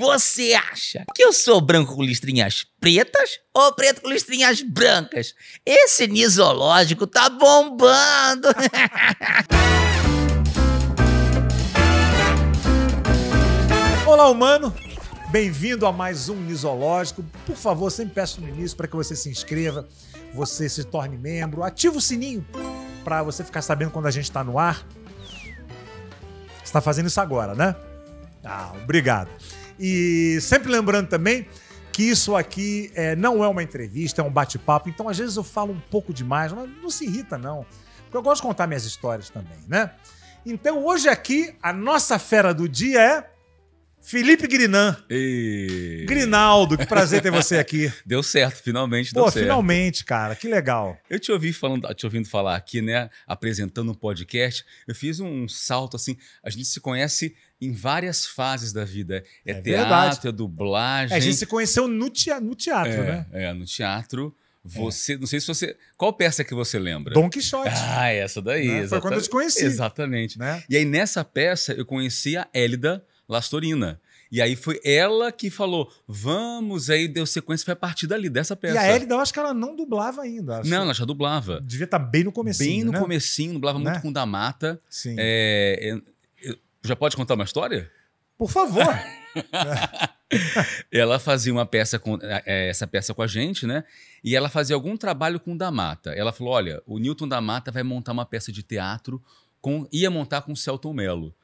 Você acha que eu sou branco com listrinhas pretas ou preto com listrinhas brancas? Esse nisológico tá bombando! Olá, humano! Bem-vindo a mais um Nisológico. Por favor, sempre peço no início para que você se inscreva, você se torne membro, ative o sininho para você ficar sabendo quando a gente está no ar. Você está fazendo isso agora, né? Ah, obrigado. E sempre lembrando também que isso aqui é, não é uma entrevista, é um bate-papo. Então, às vezes eu falo um pouco demais, mas não se irrita, não. Porque eu gosto de contar minhas histórias também, né? Então, hoje aqui, a nossa fera do dia é Felipe Grinan. E... Grinaldo, que prazer ter você aqui. deu certo, finalmente Pô, deu certo. finalmente, cara, que legal. Eu te ouvi falando, te ouvindo falar aqui, né, apresentando um podcast, eu fiz um salto assim, a gente se conhece em várias fases da vida. É, é teatro, verdade. é dublagem. É, a gente se conheceu no, no teatro, é, né? É, no teatro. É. Você, não sei se você. Qual peça que você lembra? Dom Quixote. Ah, essa daí. Né? Foi quando eu te conheci. Exatamente. Né? E aí, nessa peça, eu conheci a Hélida Lastorina. E aí foi ela que falou, vamos, aí deu sequência, foi a partir dali, dessa peça. E a Elida, eu acho que ela não dublava ainda. Não, ela já dublava. Devia estar tá bem no comecinho, Bem no né? comecinho, dublava né? muito com o da Mata. Sim. é, é já pode contar uma história? Por favor. ela fazia uma peça com é, é, essa peça com a gente, né? E ela fazia algum trabalho com o da Mata. Ela falou: olha, o Newton da Mata vai montar uma peça de teatro com. ia montar com o Celton Mello.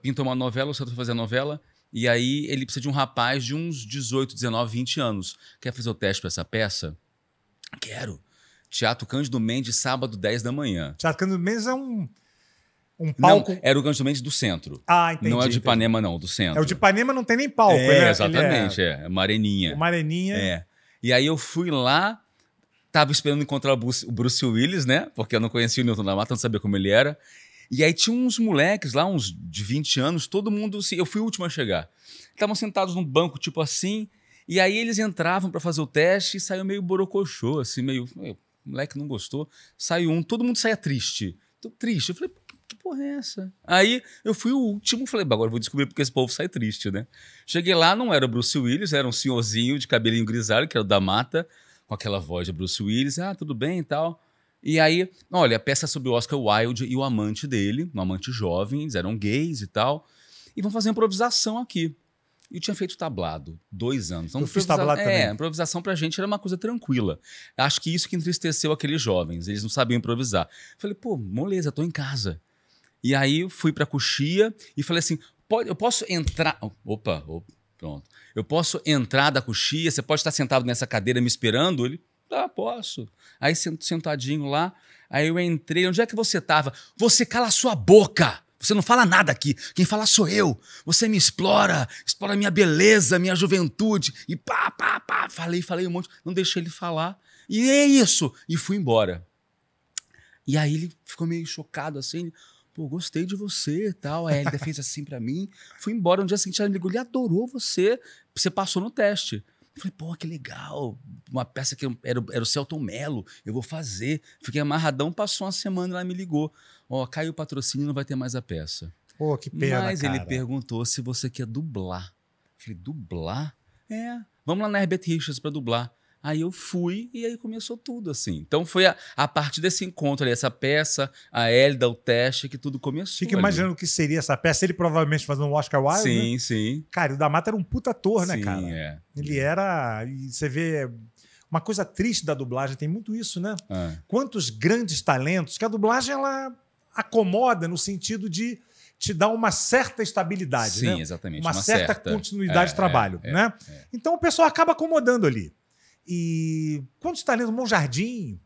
Pintou uma novela, o Celton fazia a novela, e aí ele precisa de um rapaz de uns 18, 19, 20 anos. Quer fazer o teste para essa peça? Quero. Teatro Cândido Mendes, sábado, 10 da manhã. Teatro Cândido Mendes é um um palco. Não, era o Gancho do centro. Ah, entendi. Não é o de Ipanema, não, do centro. É o de Ipanema não tem nem palco, é, né? É exatamente, é. é. Uma areninha. Uma areninha. É. E aí eu fui lá tava esperando encontrar o Bruce, o Bruce, Willis, né? Porque eu não conhecia o Newton da Mata, não sabia como ele era. E aí tinha uns moleques lá, uns de 20 anos, todo mundo. Assim, eu fui o último a chegar. Estavam sentados num banco, tipo assim. E aí eles entravam para fazer o teste e saiu meio borocochô, assim, meio. o moleque não gostou. Saiu um, todo mundo saía triste. Tô triste. Eu falei, porra é essa? Aí eu fui o último, falei, agora vou descobrir porque esse povo sai triste, né? Cheguei lá, não era o Bruce Willis, era um senhorzinho de cabelinho grisalho, que era o da mata, com aquela voz de Bruce Willis, ah, tudo bem e tal. E aí, olha, a peça é sobre o Oscar Wilde e o amante dele, um amante jovem, eles eram gays e tal, e vão fazer improvisação aqui. Eu tinha feito tablado, dois anos. Então, eu fiz tablado é, também. improvisação pra gente era uma coisa tranquila. Acho que isso que entristeceu aqueles jovens, eles não sabiam improvisar. falei, pô, moleza, tô em casa. E aí fui para coxia e falei assim: pode, eu posso entrar. Opa, opa, pronto. Eu posso entrar da coxia, você pode estar sentado nessa cadeira me esperando? Ele, tá, ah, posso. Aí sentadinho lá, aí eu entrei. Onde é que você estava? Você cala a sua boca! Você não fala nada aqui. Quem fala sou eu. Você me explora, explora minha beleza, minha juventude. E pá, pá, pá. Falei, falei um monte. Não deixei ele falar. E é isso. E fui embora. E aí ele ficou meio chocado assim. Pô, gostei de você e tal. Aí ele fez assim para mim. Fui embora. No um dia seguinte assim, ela me ligou, ele adorou você. Você passou no teste. Eu falei, pô, que legal. Uma peça que era, era o Celton Mello, eu vou fazer. Fiquei amarradão, passou uma semana e ela me ligou. Ó, caiu o patrocínio, não vai ter mais a peça. Pô, que pena. Mas cara. ele perguntou se você quer dublar. Eu falei, dublar? É, vamos lá na Herbert Richards para dublar. Aí eu fui e aí começou tudo, assim. Então foi a, a partir desse encontro ali, essa peça, a Hélida, o teste, que tudo começou. Fica imaginando o que seria essa peça. Ele provavelmente fazendo um Oscar Wilde. Sim, né? sim. Cara, o da Mata era um puta ator, né, sim, cara? É. Ele é. era. E você vê. Uma coisa triste da dublagem, tem muito isso, né? É. Quantos grandes talentos que a dublagem ela acomoda no sentido de te dar uma certa estabilidade, Sim, né? exatamente. Uma, uma certa, certa, continuidade é, de trabalho, é, né? É, é, então o pessoal acaba acomodando ali. E quando está lendo Bom Jardim.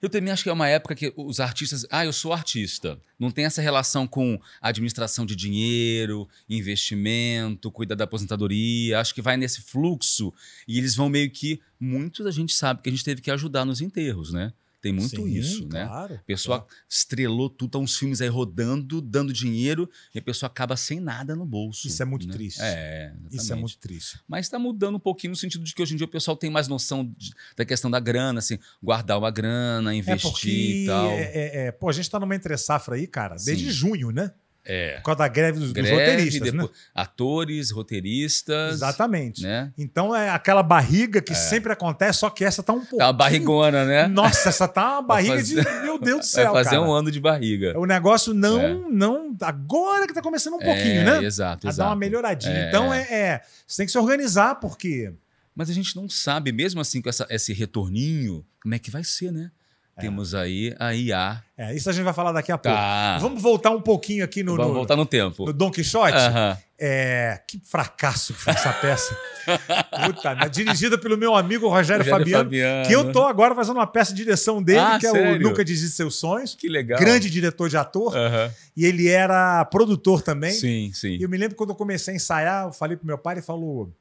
Eu também acho que é uma época que os artistas. Ah, eu sou artista. Não tem essa relação com administração de dinheiro, investimento, cuidar da aposentadoria. Acho que vai nesse fluxo e eles vão meio que. Muitos a gente sabe que a gente teve que ajudar nos enterros, né? Tem muito Sim, isso, né? a pessoa claro. estrelou tudo, tá uns filmes aí rodando, dando dinheiro, e a pessoa acaba sem nada no bolso. Isso é muito né? triste. É, exatamente. Isso é muito triste. Mas está mudando um pouquinho no sentido de que hoje em dia o pessoal tem mais noção de, da questão da grana, assim, guardar uma grana, é investir é e tal. É, é, é, Pô, a gente está numa entre safra aí, cara, desde Sim. junho, né? É. Por causa da greve dos, greve, dos roteiristas, né? depois, né? Atores, roteiristas. Exatamente. Né? Então é aquela barriga que é. sempre acontece, só que essa tá um pouco. Tá uma barrigona, né? Nossa, essa tá uma barriga fazer... de. Meu Deus do céu. Vai fazer cara. um ano de barriga. O negócio não. É. não Agora que tá começando um é, pouquinho, né? Exato, exato. A dar uma melhoradinha. É. Então é, é, Você tem que se organizar, porque. Mas a gente não sabe, mesmo assim, com essa, esse retorninho, como é que vai ser, né? É. Temos aí a IA. É, isso a gente vai falar daqui a tá. pouco. Vamos voltar um pouquinho aqui no. Vamos no, voltar no tempo. No Don Quixote. Uh -huh. é, que fracasso foi essa peça. Puta, né? dirigida pelo meu amigo Rogério, Rogério Fabiano, Fabiano, Que eu tô agora fazendo uma peça de direção dele, ah, que é o Nunca Desiste Seus Sonhos. Que legal. Grande diretor de ator. Uh -huh. E ele era produtor também. Sim, sim. E eu me lembro quando eu comecei a ensaiar, eu falei pro meu pai, ele falou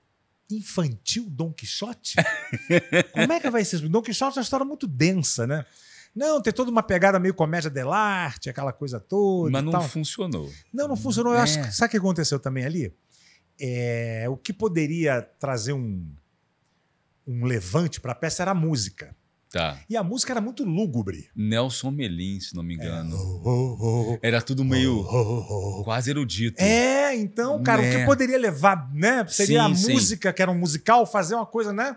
infantil Dom Quixote? Como é que vai ser isso? Dom Quixote é uma história muito densa, né? Não, tem toda uma pegada meio comédia arte, aquela coisa toda. Mas não tal. funcionou. Não, não funcionou. É. Eu acho é. que, sabe o que aconteceu também ali? É, o que poderia trazer um, um levante para a peça era a música. Tá. E a música era muito lúgubre. Nelson Melin, se não me engano. É. Oh, oh, oh, era tudo meio quase erudito. É, então, cara, o que né. poderia levar, né? Seria sim, a música, sim. que era um musical, fazer uma coisa, né?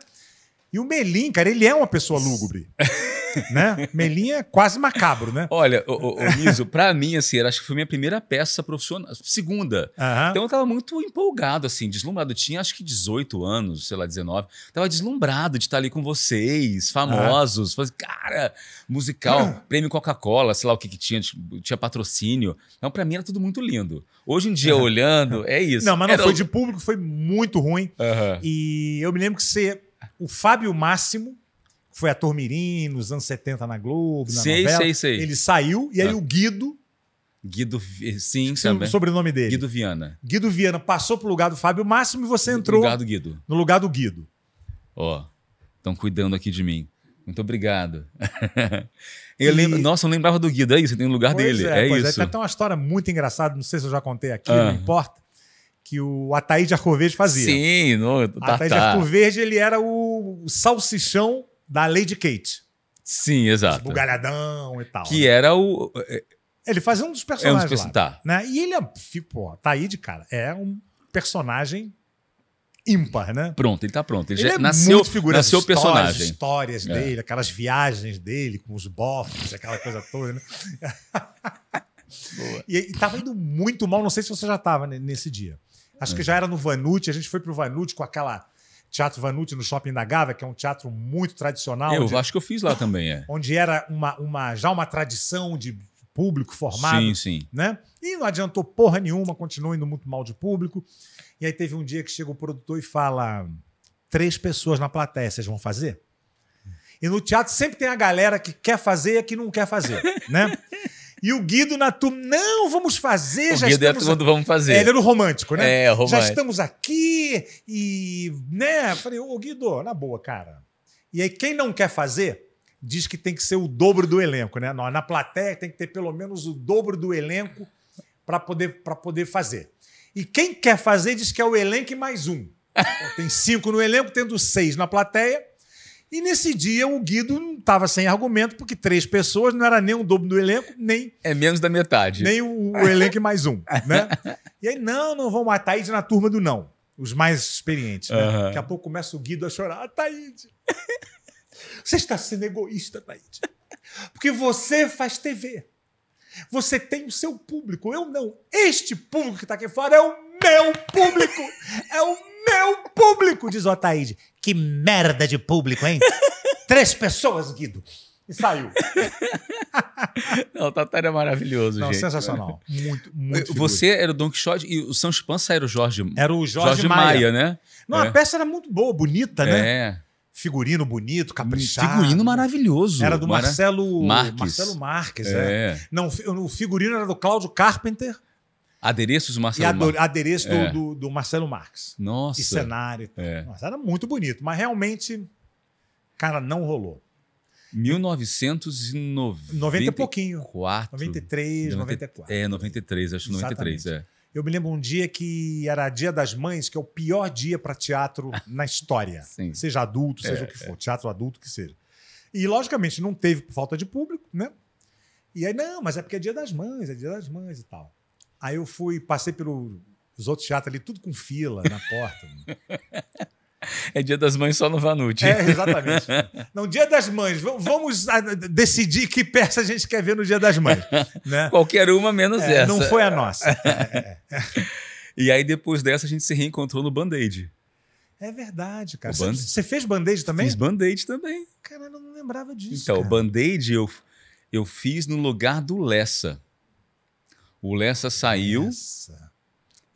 E o Melin, cara, ele é uma pessoa lúgubre. né? Melinha é quase macabro, né? Olha, o, Miso, pra mim, assim, era, acho que foi minha primeira peça profissional, segunda. Uhum. Então eu tava muito empolgado, assim, deslumbrado. Eu tinha acho que 18 anos, sei lá, 19. Tava deslumbrado de estar ali com vocês, famosos. Uhum. cara, musical, uhum. prêmio Coca-Cola, sei lá o que que tinha, tipo, tinha patrocínio. Então pra mim era tudo muito lindo. Hoje em dia, olhando, é isso. Não, mas não era... foi de público, foi muito ruim. E eu me lembro que você, o Fábio Máximo, foi ator mirim nos anos 70 na Globo, na sei, novela. Sei, sei. Ele saiu e aí ah. o Guido... Guido, sim, também. O sobrenome dele. Guido Viana. Guido Viana passou pro lugar do Fábio Máximo e você entrou... No lugar do Guido. No lugar do Guido. Ó, oh, estão cuidando aqui de mim. Muito obrigado. eu e... Nossa, eu não lembrava do Guido, é isso, tem um lugar pois dele. É, é, é. isso. É. Tem uma história muito engraçada, não sei se eu já contei aqui, ah. não importa, que o Ataíde Arcoverde fazia. Sim, não, tá, Ataíde tá. Arcoverde, ele era o salsichão da Lady Kate. Sim, exato. Bugalhadão tipo, e tal. Que né? era o. É, ele fazia um dos personagens. É um dos lá, tá. né? E ele é. Pô, tá aí de cara. É um personagem ímpar, né? Pronto, ele tá pronto. Ele, ele já é nasceu, muito figura, nasceu o personagem. As histórias é. dele, aquelas viagens dele com os bofs, aquela coisa toda, né? e, e tava indo muito mal, não sei se você já tava nesse dia. Acho hum. que já era no Vanute, a gente foi pro Vanute com aquela Teatro Vanucci, no Shopping da Gávea, que é um teatro muito tradicional. Eu onde, acho que eu fiz lá também, é. Onde era uma, uma, já uma tradição de público formado. Sim, sim. Né? E não adiantou porra nenhuma, continuou indo muito mal de público. E aí teve um dia que chega o produtor e fala: três pessoas na plateia, vocês vão fazer? E no teatro sempre tem a galera que quer fazer e a que não quer fazer, né? E o Guido na turma, não, vamos fazer, o já Guido estamos... é vamos fazer. É, ele era o romântico, né? É, é romântico. Já estamos aqui e, né? Falei, ô Guido, na boa, cara. E aí quem não quer fazer diz que tem que ser o dobro do elenco, né? Na plateia tem que ter pelo menos o dobro do elenco para poder, poder fazer. E quem quer fazer diz que é o elenco mais um. tem cinco no elenco, tendo seis na plateia. E nesse dia o Guido estava sem argumento, porque três pessoas não era nem o dobro do elenco, nem. É menos da metade. Nem o, o elenco e mais um. Né? E aí, não, não vão matar. Taíde na turma do não. Os mais experientes. Né? Uhum. Daqui a pouco começa o Guido a chorar. Ah, Taíde, você está sendo egoísta, Taíde. Porque você faz TV. Você tem o seu público. Eu não. Este público que está aqui fora é o meu público. É o meu público, diz o Ataíde. Que merda de público, hein? Três pessoas, Guido. E saiu. Não, o tatar é maravilhoso, Não, gente. sensacional. Muito, muito. Eh, você figura. era o Don Quixote e o São Pança era o Jorge. Era o Jorge, Jorge Maia. Maia. né? Não, é. a peça era muito boa, bonita, né? É. Figurino bonito, caprichado. Figurino maravilhoso. Era do Marcelo Marques. Marcelo Marques, é. é. Não, o figurino era do Cláudio Carpenter. Adereços do Marcelo ador, Marques. Adereço é. do, do, do, Marcelo Marques. Nossa. E cenário. É. Nossa, era muito bonito, mas realmente, cara, não rolou. 1994. 90 e pouquinho. 93, 94. É, 93, acho que 93, é. Eu me lembro um dia que era Dia das Mães, que é o pior dia para teatro na história. Sim. Seja adulto, é, seja é, o que é. for, é. teatro adulto que seja. E, logicamente, não teve por falta de público, né? E aí, não, mas é porque é Dia das Mães, é Dia das Mães e tal. Aí eu fui, passei pelos outros teatros ali, tudo com fila na porta. É dia das mães só no Vanucci. É, exatamente. Não, dia das mães. Vamos ah, decidir que peça a gente quer ver no dia das mães. Né? Qualquer uma menos é, essa. Não foi a nossa. É. E aí depois dessa a gente se reencontrou no Band-Aid. É verdade, cara. Você, você fez Band-Aid também? Fiz Band-Aid também. Caralho, eu não lembrava disso. Então, o Band-Aid eu, eu fiz no lugar do Lessa. O Lessa saiu. Lessa.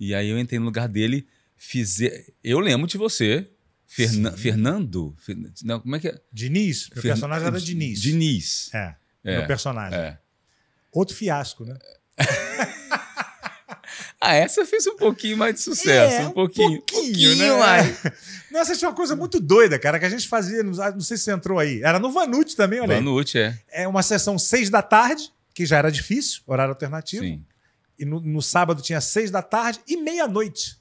E aí eu entrei no lugar dele. Fizer... Eu lembro de você. Ferna... Fernando? Não, como é que é? Diniz. Meu Fern... personagem era Diniz. Diniz. É. é. Meu personagem. É. Outro fiasco, né? ah, essa fez um pouquinho mais de sucesso. É, um pouquinho. Um pouquinho, pouquinho né? mais. Nossa, tinha é uma coisa muito doida, cara, que a gente fazia, não ah, sei se você entrou aí. Era no Vanute também, olha Vanucci, é. É uma sessão seis da tarde, que já era difícil, horário alternativo. Sim. E no, no sábado tinha seis da tarde e meia-noite.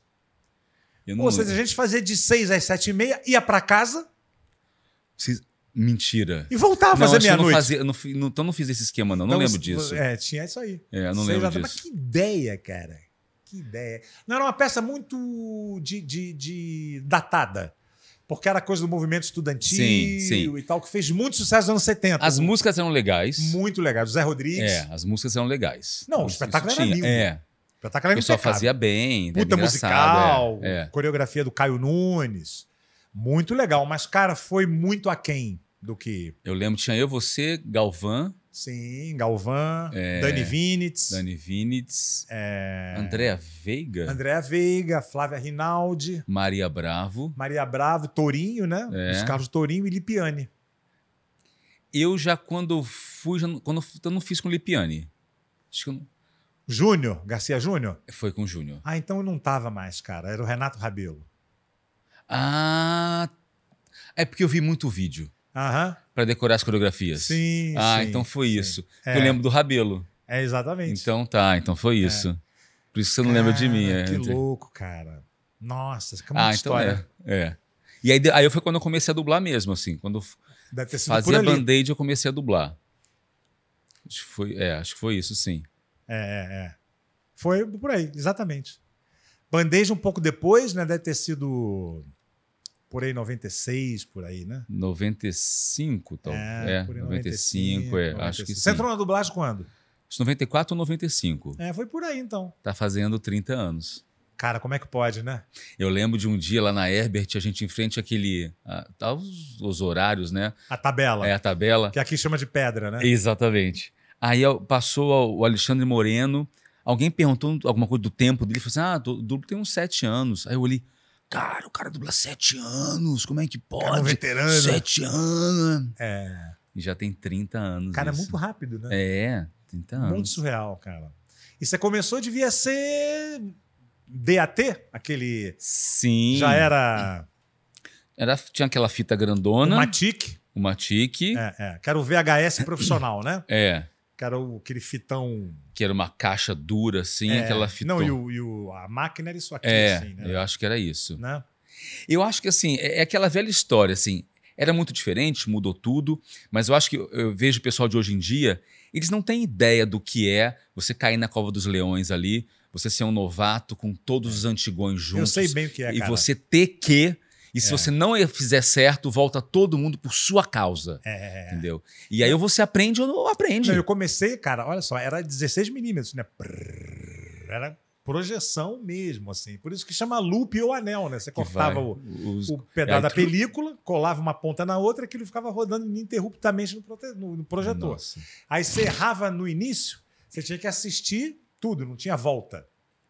Ou seja, a gente fazia de seis às sete e meia, ia para casa. Mentira. E voltava não, a fazer meia-noite. Não não, então não fiz esse esquema, não. Não então, lembro disso. É, tinha isso aí. É, não lembro disso. Mas que ideia, cara. Que ideia. Não era uma peça muito de, de, de datada porque era coisa do movimento estudantil sim, sim. e tal, que fez muito sucesso nos anos 70. As músicas eram legais. Muito legais. O Zé Rodrigues. É, as músicas eram legais. Não, o espetáculo era lindo. É. O espetáculo era Pessoal fazia bem, né? Puta musical, é. É. coreografia do Caio Nunes. Muito legal, mas, cara, foi muito aquém do que. Eu lembro, tinha eu, você, Galvão. Sim, Galvão, é, Dani Vinitz. Dani Vinitz. É, Andréa Veiga. Andréa Veiga, Flávia Rinaldi. Maria Bravo. Maria Bravo, Torinho, né? É. Os carros Torinho e Lipiane. Eu já, quando fui, já, quando eu não fiz com Lipiane. Acho que eu não... Júnior, Garcia Júnior? Foi com o Júnior. Ah, então eu não tava mais, cara. Era o Renato Rabelo. Ah, é porque eu vi muito vídeo. Aham para decorar as coreografias. Sim. Ah, sim, então foi sim. isso. É. Eu lembro do Rabelo. É, exatamente. Então tá, então foi é. isso. É. Por isso que você não cara, lembra de mim. É, que entre... louco, cara. Nossa, que é ah, então história. Então é, é. E aí, aí foi quando eu comecei a dublar mesmo, assim. Quando Deve ter sido fazia band-aid, eu comecei a dublar. Acho que foi, é, acho que foi isso, sim. É, é, é. Foi por aí, exatamente. Band-aid um pouco depois, né? Deve ter sido por aí 96, por aí, né? 95, Então. É, é 95, 95, é. 95. Acho que Você sim. entrou na dublagem quando? 94 ou 95. É, foi por aí então. Tá fazendo 30 anos. Cara, como é que pode, né? Eu lembro de um dia lá na Herbert, a gente em frente àquele. A, tá os, os, horários, né? A tabela. É, a tabela. Que aqui chama de pedra, né? Exatamente. Aí passou o Alexandre Moreno, alguém perguntou alguma coisa do tempo dele, falou assim: ah, o duplo tem uns sete anos. Aí eu olhei. Cara, o cara dubla sete anos, como é que pode? Cara, um veterano. Né? Sete anos. É. E Já tem 30 anos. Cara, é isso. é muito rápido, né? É, 30 anos. Muito surreal, cara. E você começou, devia ser DAT, aquele. Sim. Já era. Era, tinha aquela fita grandona. Matic. O Matic. É, é. Que era o VHS profissional, né? É que era o, aquele fitão. Que era uma caixa dura, assim, é, aquela fitão. Não, e, o, e o, a máquina era isso aqui, é, assim, né? Eu acho que era isso. Né? Eu acho que, assim, é, é aquela velha história, assim. Era muito diferente, mudou tudo, mas eu acho que eu, eu vejo o pessoal de hoje em dia, eles não têm ideia do que é você cair na cova dos leões ali, você ser um novato com todos é. os antigões juntos. Eu sei bem o que é, E cara. você ter que e se é. você não fizer certo, volta todo mundo por sua causa. É. é, é. Entendeu? E aí é. você aprende ou não aprende. Não, eu comecei, cara, olha só, era 16 milímetros, né? Era projeção mesmo, assim. Por isso que chama loop ou anel, né? Você cortava o, Os... o pedaço é, da película, colava uma ponta na outra, aquilo ficava rodando ininterruptamente no, no projetor. Nossa. Aí você errava no início, você tinha que assistir tudo, não tinha volta.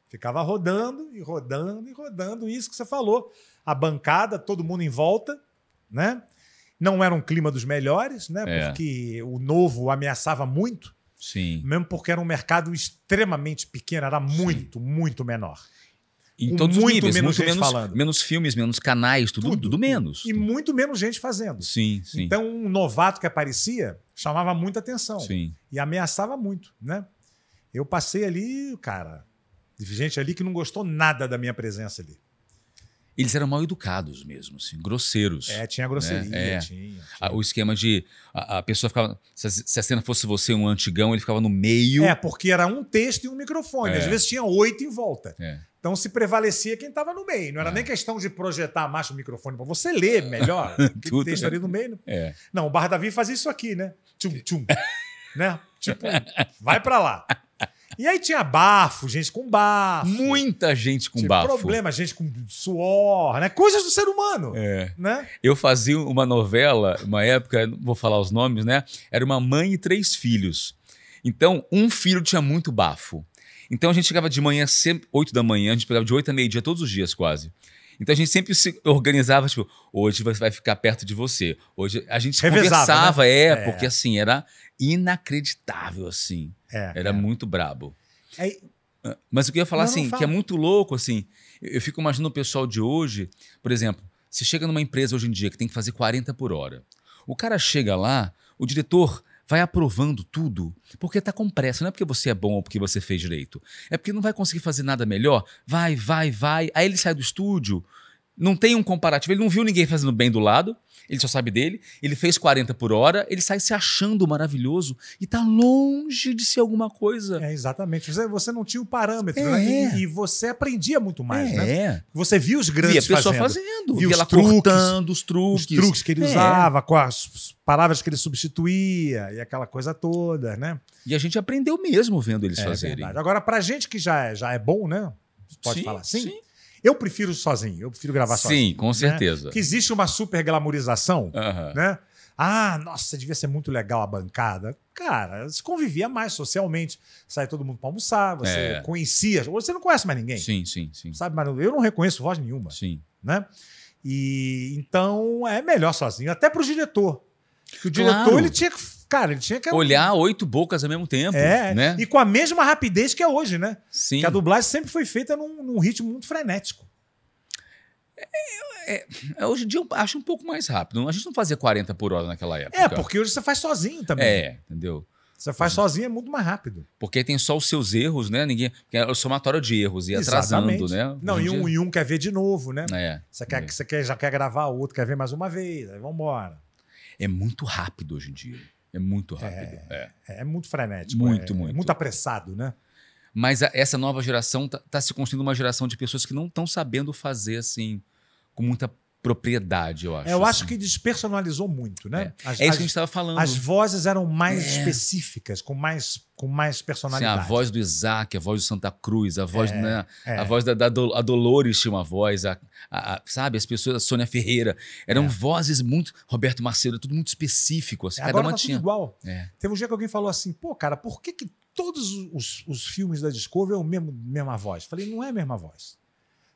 Ficava rodando e rodando e rodando, isso que você falou a bancada, todo mundo em volta, né? Não era um clima dos melhores, né? É. Porque o novo ameaçava muito. Sim. Mesmo porque era um mercado extremamente pequeno, era muito, Sim. muito menor. Em todos muito os níveis, menos muito menos, falando. menos filmes, menos canais, tudo, tudo, tudo menos. E muito menos gente fazendo. Sim, sim. Então, um novato que aparecia chamava muita atenção. Sim. E ameaçava muito, né? Eu passei ali, cara, gente ali que não gostou nada da minha presença ali. Eles eram mal educados mesmo, assim, grosseiros. É, tinha grosseria, né? é. Tinha, tinha. A, o esquema de. A, a pessoa ficava. Se a, se a, cena fosse você um antigão, ele ficava no meio. É, porque era um texto e um microfone. É. Às vezes tinha oito em volta. É. Então se prevalecia quem estava no meio. Não era é. nem questão de projetar mais o microfone para você ler melhor. Né? o texto ali no meio. Né? É. Não, o Barra Davi fazia isso aqui, né? Tchum, tchum. né? Tipo, vai para lá. E aí tinha bafo, gente com bafo. Muita gente com tinha bafo. problema, gente com suor, né? Coisas do ser humano. É. Né? Eu fazia uma novela, uma época, vou falar os nomes, né? Era uma mãe e três filhos. Então, um filho tinha muito bafo. Então a gente chegava de manhã, sempre, 8 da manhã, a gente pegava de 8 a meio-dia todos os dias quase. Então a gente sempre se organizava, tipo, hoje você vai ficar perto de você. Hoje a gente Revezava, conversava, né? é, é, porque assim, era inacreditável, assim. É, era é. muito brabo. Ah, mas o que eu ia falar, não, assim, não que é muito louco, assim, eu fico imaginando o pessoal de hoje, por exemplo, você chega numa empresa hoje em dia que tem que fazer 40 por hora. O cara chega lá, o diretor vai aprovando tudo porque está com pressa. Não é porque você é bom ou porque você fez direito. É porque não vai conseguir fazer nada melhor. Vai, vai, vai. Aí ele sai do estúdio não tem um comparativo. Ele não viu ninguém fazendo bem do lado, ele só sabe dele. Ele fez 40 por hora, ele sai se achando maravilhoso e tá longe de ser alguma coisa. É, exatamente. Você, não tinha o parâmetro, né? é. né? e, e, você aprendia muito mais, né? é. né? Você via os grandes via a pessoa fazendo. fazendo via, via ela truques, cortando os truques. Os truques que ele é. usava, com as palavras que ele substituía e aquela coisa toda, né? E a gente aprendeu mesmo vendo eles é, fazerem. Verdade. Agora, pra gente que já é, já é bom, né? Pode sim, falar assim? Sim. Eu prefiro sozinho, eu prefiro gravar sozinho. Sim, com né? certeza. Né? Que existe uma super glamorização, uhum. né? Ah, nossa, devia ser muito legal a bancada. Cara, se convivia mais socialmente. Sai todo mundo para almoçar, você é. conhecia. você não conhece mais ninguém. Sim, sim, sim. Sabe, mas eu não reconheço voz nenhuma. Sim. Né? E então é melhor sozinho, até para o diretor. Porque o diretor claro. ele tinha que Cara, ele tinha que. Olhar oito bocas ao mesmo tempo. É, né? E com a mesma rapidez que é hoje, né? Sim. Que a dublagem sempre foi feita num, num ritmo muito frenético. É, é, é hoje em dia eu acho um pouco mais rápido. A gente não fazia 40 por hora naquela é, época. É, porque hoje você faz sozinho também. É, entendeu? Você faz sozinho é muito mais rápido. Porque tem só os seus erros, né? Ninguém. Porque é o somatório de erros e atrasando, né? Não, e um, e um quer ver de novo, né? É. Você, quer, é. você quer, já quer gravar, o outro quer ver mais uma vez, aí vambora. É muito rápido hoje em dia. É muito é, rápido. É, é. é muito frenético. Muito, é muito. Muito apressado, né? Mas a, essa nova geração está tá se construindo uma geração de pessoas que não estão sabendo fazer assim, com muita propriedade, eu acho. É, eu assim. acho que despersonalizou muito, né? É, as, é isso as, que a gente estava falando. As vozes eram mais é. específicas, com mais, com mais personalidade. Sim, a voz do Isaac, a voz do Santa Cruz, a voz, é, né, é. a voz da, da do, a Dolores tinha uma voz, a, a, a, sabe? As pessoas, a Sônia Ferreira, eram é. vozes muito. Roberto Macedo, tudo muito específico. Assim, Agora cada uma tá tinha. Tudo igual. Teve um dia que alguém falou assim: pô, cara, por que, que todos os, os filmes da Discovery é a mesma voz? Falei, não é a mesma voz.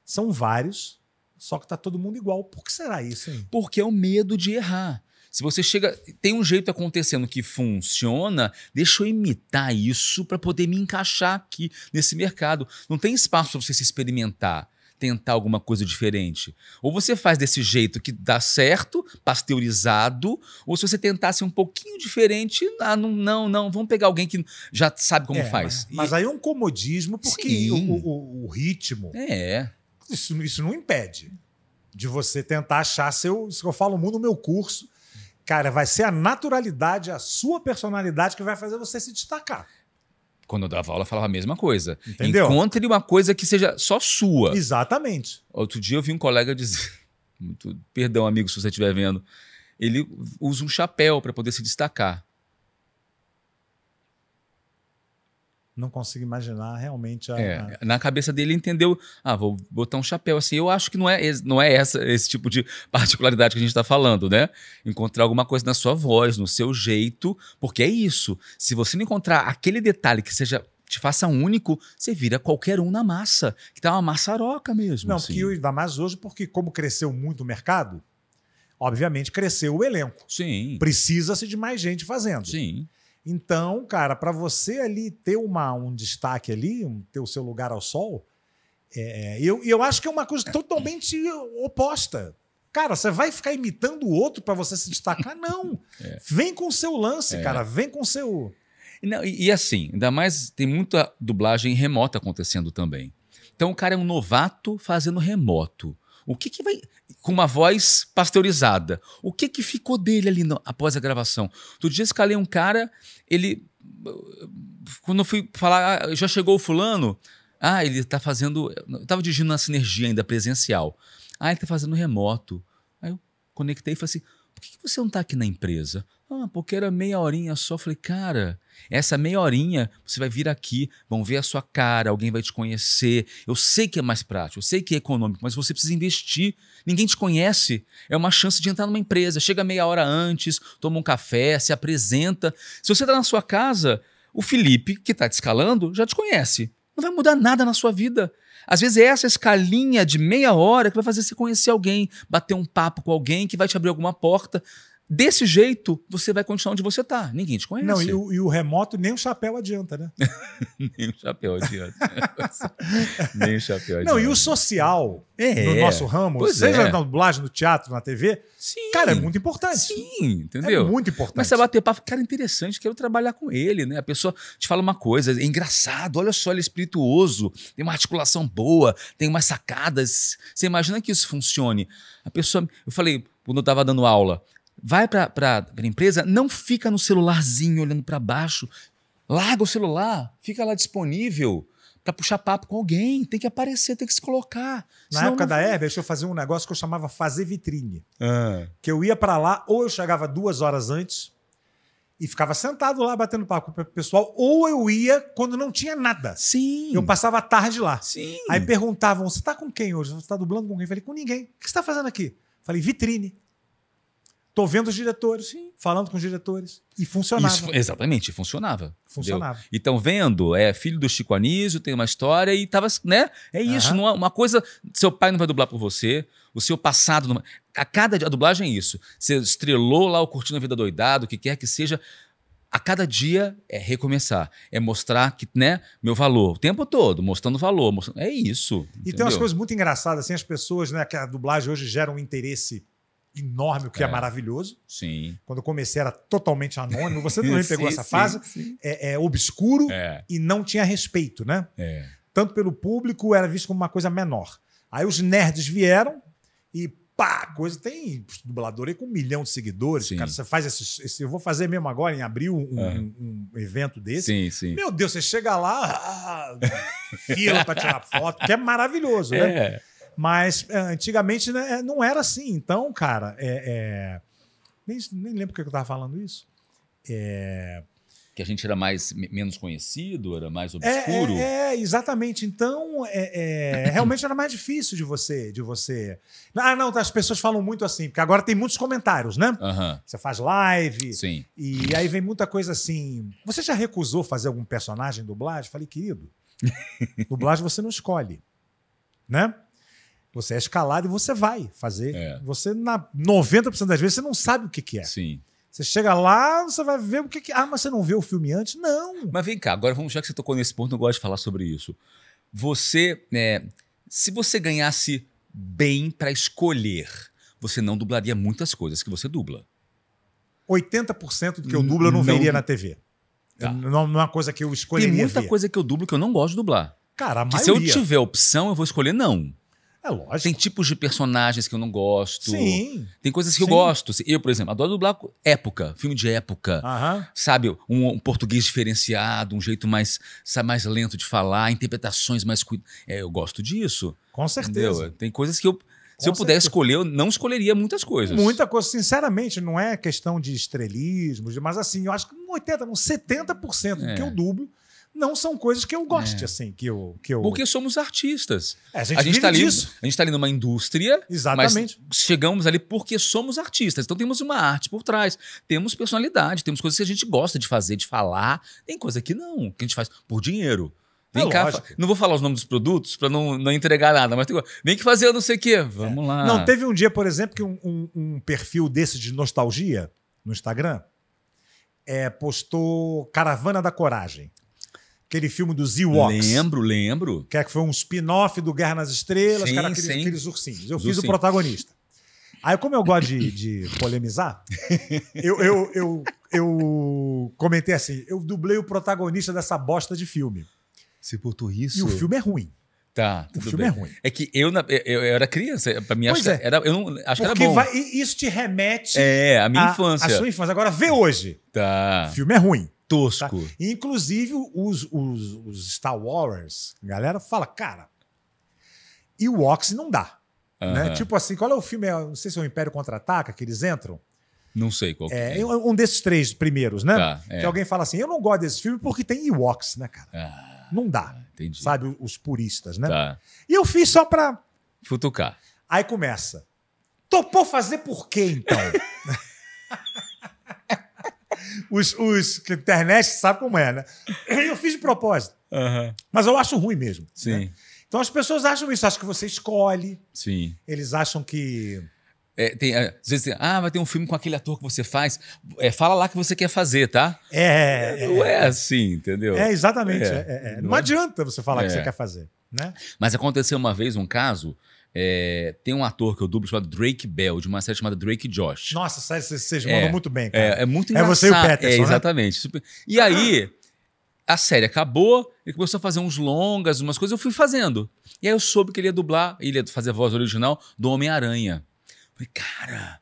São vários só que tá todo mundo igual. Por que será isso, hein? Porque é o medo de errar. Se você chega, tem um jeito acontecendo que funciona, deixa eu imitar isso para poder me encaixar aqui nesse mercado. Não tem espaço para você se experimentar, tentar alguma coisa diferente. Ou você faz desse jeito que dá certo, pasteurizado, ou se você tentasse um pouquinho diferente, ah, não, não, não, vamos pegar alguém que já sabe como é, faz. Mas, e... aí é um comodismo, porque o, o, o ritmo. É isso, isso não impede de você tentar achar seu. Isso que eu falo muito no meu curso. Cara, vai ser a naturalidade, a sua personalidade que vai fazer você se destacar. Quando eu dava aula, eu falava a mesma coisa. Entendeu? Encontre uma coisa que seja só sua. Exatamente. Outro dia eu vi um colega dizer. Perdão, amigo, se você estiver vendo. Ele usa um chapéu para poder se destacar. não consigo imaginar realmente a, é, a... Na cabeça dele entendeu, ah, vou botar um chapéu assim. Eu acho que não é, não é essa, esse tipo de particularidade que a gente está falando, né? Encontrar alguma coisa na sua voz, no seu jeito, porque é isso. Se você não encontrar aquele detalhe que seja te faça único, você vira qualquer um na massa, que tá uma maçaroca mesmo. Não, assim. que ainda mais hoje, porque como cresceu muito o mercado, obviamente cresceu o elenco. Sim. Precisa-se de mais gente fazendo. Sim. Então, cara, para você ali ter uma, um destaque ali, ter o seu lugar ao sol, é, é, eu, eu acho que é uma coisa totalmente oposta. Cara, você vai ficar imitando o outro para você se destacar? Não. É. Vem com o seu lance, é. cara. Vem com o seu. Não, e, e, assim, ainda mais tem muita dublagem remota acontecendo também. Então o cara é um novato fazendo remoto. O que, que vai com uma voz pasteurizada. O que que ficou dele ali no, após a gravação? Outro dia escalei um cara, ele. Quando eu fui falar, ah, já chegou o fulano. Ah, ele tá fazendo. Eu tava dirigindo uma sinergia ainda presencial. Ah, ele tá fazendo remoto. Aí eu conectei e falei assim por que você não está aqui na empresa? Ah, porque era meia horinha só. falei, cara, essa meia horinha você vai vir aqui, vão ver a sua cara, alguém vai te conhecer. Eu sei que é mais prático, eu sei que é econômico, mas você precisa investir. Ninguém te conhece. É uma chance de entrar numa empresa. Chega meia hora antes, toma um café, se apresenta. Se você está na sua casa, o Felipe, que está te escalando, já te conhece não vai mudar nada na sua vida. Às vezes é essa escalinha de meia hora que vai fazer você conhecer alguém, bater um papo com alguém que vai te abrir alguma porta. Desse jeito, você vai continuar onde você está. Ninguém te conhece. Não, e o, e o, remoto, nem o chapéu adianta, né? nem o chapéu adianta. nem o chapéu adianta. Não, e o social é. no nosso ramo, pois seja é. na dublagem, no teatro, na TV, Sim. cara, é muito importante. Sim, entendeu? É muito importante. Mas você bater papo, cara, interessante, quero trabalhar com ele, né? A pessoa te fala uma coisa, é engraçado, olha só, ele é espirituoso, tem uma articulação boa, tem umas sacadas. Você imagina que isso funcione. A pessoa, eu falei, quando eu estava dando aula, vai para a empresa, não fica no celularzinho olhando para baixo. Larga o celular, fica lá disponível para puxar papo com alguém. Tem que aparecer, tem que se colocar. Na Senão época não... da Herbert, eu fazia um negócio que eu chamava fazer vitrine. Ah. Que eu ia para lá, ou eu chegava duas horas antes e ficava sentado lá batendo papo com o pessoal, ou eu ia quando não tinha nada. Sim. Eu passava a tarde lá. Sim. Aí perguntavam: você está com quem hoje? Você está dublando com quem? Eu falei: com ninguém. O que você está fazendo aqui? falei: vitrine. Estou vendo os diretores, Sim. falando com os diretores. E funcionava. Isso, exatamente, funcionava. Funcionava. Então, vendo, é filho do Chico Anísio, tem uma história e tava, né? É isso, uhum. uma coisa. Seu pai não vai dublar por você, o seu passado. Não, a cada dia, a dublagem é isso. Você estrelou lá o Curtindo a Vida Doidado, o que quer que seja. A cada dia é recomeçar, é mostrar que, né, meu valor, o tempo todo, mostrando valor, mostrando, é isso. E entendeu? tem umas coisas muito engraçadas, assim, as pessoas, né, que a dublagem hoje gera um interesse enorme, o que é. é, maravilhoso. Sim. Quando eu comecei era totalmente anônimo. Você também pegou sim, essa fase. Sim, É, é, obscuro é. e não tinha respeito, né? É. Tanto pelo público, era visto como uma coisa menor. Aí os nerds vieram e pá, coisa tem dublador aí com um milhão de seguidores. Sim. Cara, você faz esse, esse, Eu vou fazer mesmo agora, em abril, um, uhum. um evento desse. Sim, sim. Meu Deus, você chega lá, ah, fila para tirar foto, que é maravilhoso, né? É. Mas é, antigamente né, é, não era assim. Então, cara, é, é... Nem, nem lembro porque eu estava falando isso. É... Que a gente era mais menos conhecido, era mais é, obscuro. É, é, é exatamente. Então, realmente era mais difícil de você, de você. Ah, não, as pessoas falam muito assim, porque agora tem muitos comentários, né? Uhum. Você faz live. Sim. E aí vem muita coisa assim. Você já recusou fazer algum personagem dublagem? Falei, querido, dublagem você não escolhe, né? Você é escalado e você vai fazer. É. Você, na 90% das vezes, você não sabe o que, que é. Sim. Você chega lá, você vai ver o que, que. Ah, mas você não vê o filme antes? Não. Mas vem cá, agora vamos, já que você tocou nesse ponto, eu gosto de falar sobre isso. Você. É, se você ganhasse bem para escolher, você não dublaria muitas coisas que você dubla. 80% do que eu dublo eu não, não veria na TV. Tá. Não, não é uma coisa que eu escolheria. Tem muita ver. coisa que eu dublo que eu não gosto de dublar. Cara, a maioria... Que se eu tiver opção, eu vou escolher não. É lógico. Tem tipos de personagens que eu não gosto. Sim. Tem coisas que Sim. eu gosto. Eu, por exemplo, adoro dublar época, filme de época. Sabe, um, um, português diferenciado, um jeito mais, sabe, mais lento de falar, interpretações mais. É, eu gosto disso. Com certeza. Entendeu? Tem coisas que eu. Se eu pudesse escolher, eu não escolheria muitas coisas. Muita coisa, sinceramente, não é questão de estrelismo, mas assim, eu acho que 80%, não, 70% do que é. eu dublo não são coisas que eu goste, é. assim, que eu, que eu. Porque somos artistas. É, a gente, a gente tá ali, disso. A gente está ali numa indústria. Exatamente. chegamos ali porque somos artistas. Então temos uma arte por trás. Temos personalidade, temos coisas que a gente gosta de fazer, de falar. Tem coisa que não, que a gente faz por dinheiro. É vem é cá, lógico. não vou falar os nomes dos produtos para não, não entregar nada, mas tem, vem que fazer eu não sei o quê. Vamos é. lá. Não, teve um dia, por exemplo, que um, um, um perfil desse de nostalgia no Instagram é, postou Caravana da Coragem. Aquele filme dos Ewoks. Lembro, lembro. Que, é que foi um spin-off do Guerra nas Estrelas, sim, cara, aqueles, sim. aqueles ursinhos. Eu Os fiz ursinhos. o protagonista. Aí, como eu gosto de, de polemizar, eu, eu, eu, eu comentei assim: eu dublei o protagonista dessa bosta de filme. Você botou isso? E o filme é ruim. Tá, o filme é bem. é ruim. É que eu, eu, eu era criança, pra mim acho, é. era, eu não, acho Porque que era bom. Vai, isso te remete. É, a minha a, infância. A sua infância. Agora vê hoje. Tá. O filme é ruim tosco. Tá? Inclusive, os, os, os, Star Wars, a galera fala, cara, e o Ox não dá. Né? Tipo assim, qual é o filme? É, não sei se é o Império Contra-Ataca que eles entram. Não sei qual é, é. Um desses três primeiros, né? Tá, é. Que alguém fala assim, eu não gosto desse filme porque tem Ewoks, né, cara? Ah, não dá. Entendi. Sabe, os puristas, né? Tá. E eu fiz só pra... Futucar. Aí começa. Topou fazer por quê, então? Os, os internet sabe como é, né? Eu fiz de propósito. Uhum. Mas eu acho ruim mesmo. Né? Sim. Né? Então as pessoas acham isso, acham que você escolhe. Sim. Eles acham que. É, tem, é, às vezes tem, ah, mas tem um filme com aquele ator que você faz. É, fala lá que você quer fazer, tá? É. é, é não é, é assim, entendeu? É, exatamente. Não, não adianta você falar que você quer fazer. Né? Mas aconteceu uma vez um caso é, tem um ator que eu dublo chamado Drake Bell, de uma série chamada Drake Josh. Nossa, vocês é, mandam muito bem, é, cara. É, é muito engraçado. É você e o Peterson, é, né? Exatamente. Né? E ah. aí, a série acabou, ele começou a fazer uns longas, umas coisas, eu fui fazendo. E aí eu soube que ele ia dublar, ele ia fazer a voz original do Homem-Aranha. Falei, cara,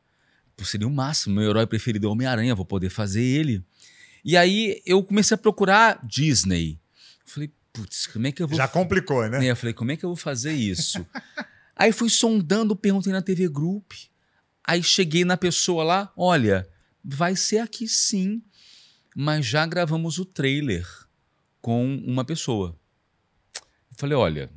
seria o máximo, meu herói preferido é o Homem-Aranha, vou poder fazer ele. E aí eu comecei a procurar Disney. Falei, putz, como é que eu vou. Já complicou, né? É, eu falei, como é que eu vou fazer isso? Aí fui sondando, perguntei na TV Group. Aí cheguei na pessoa lá, olha, vai ser aqui sim, mas já gravamos o trailer com uma pessoa. Eu falei, olha,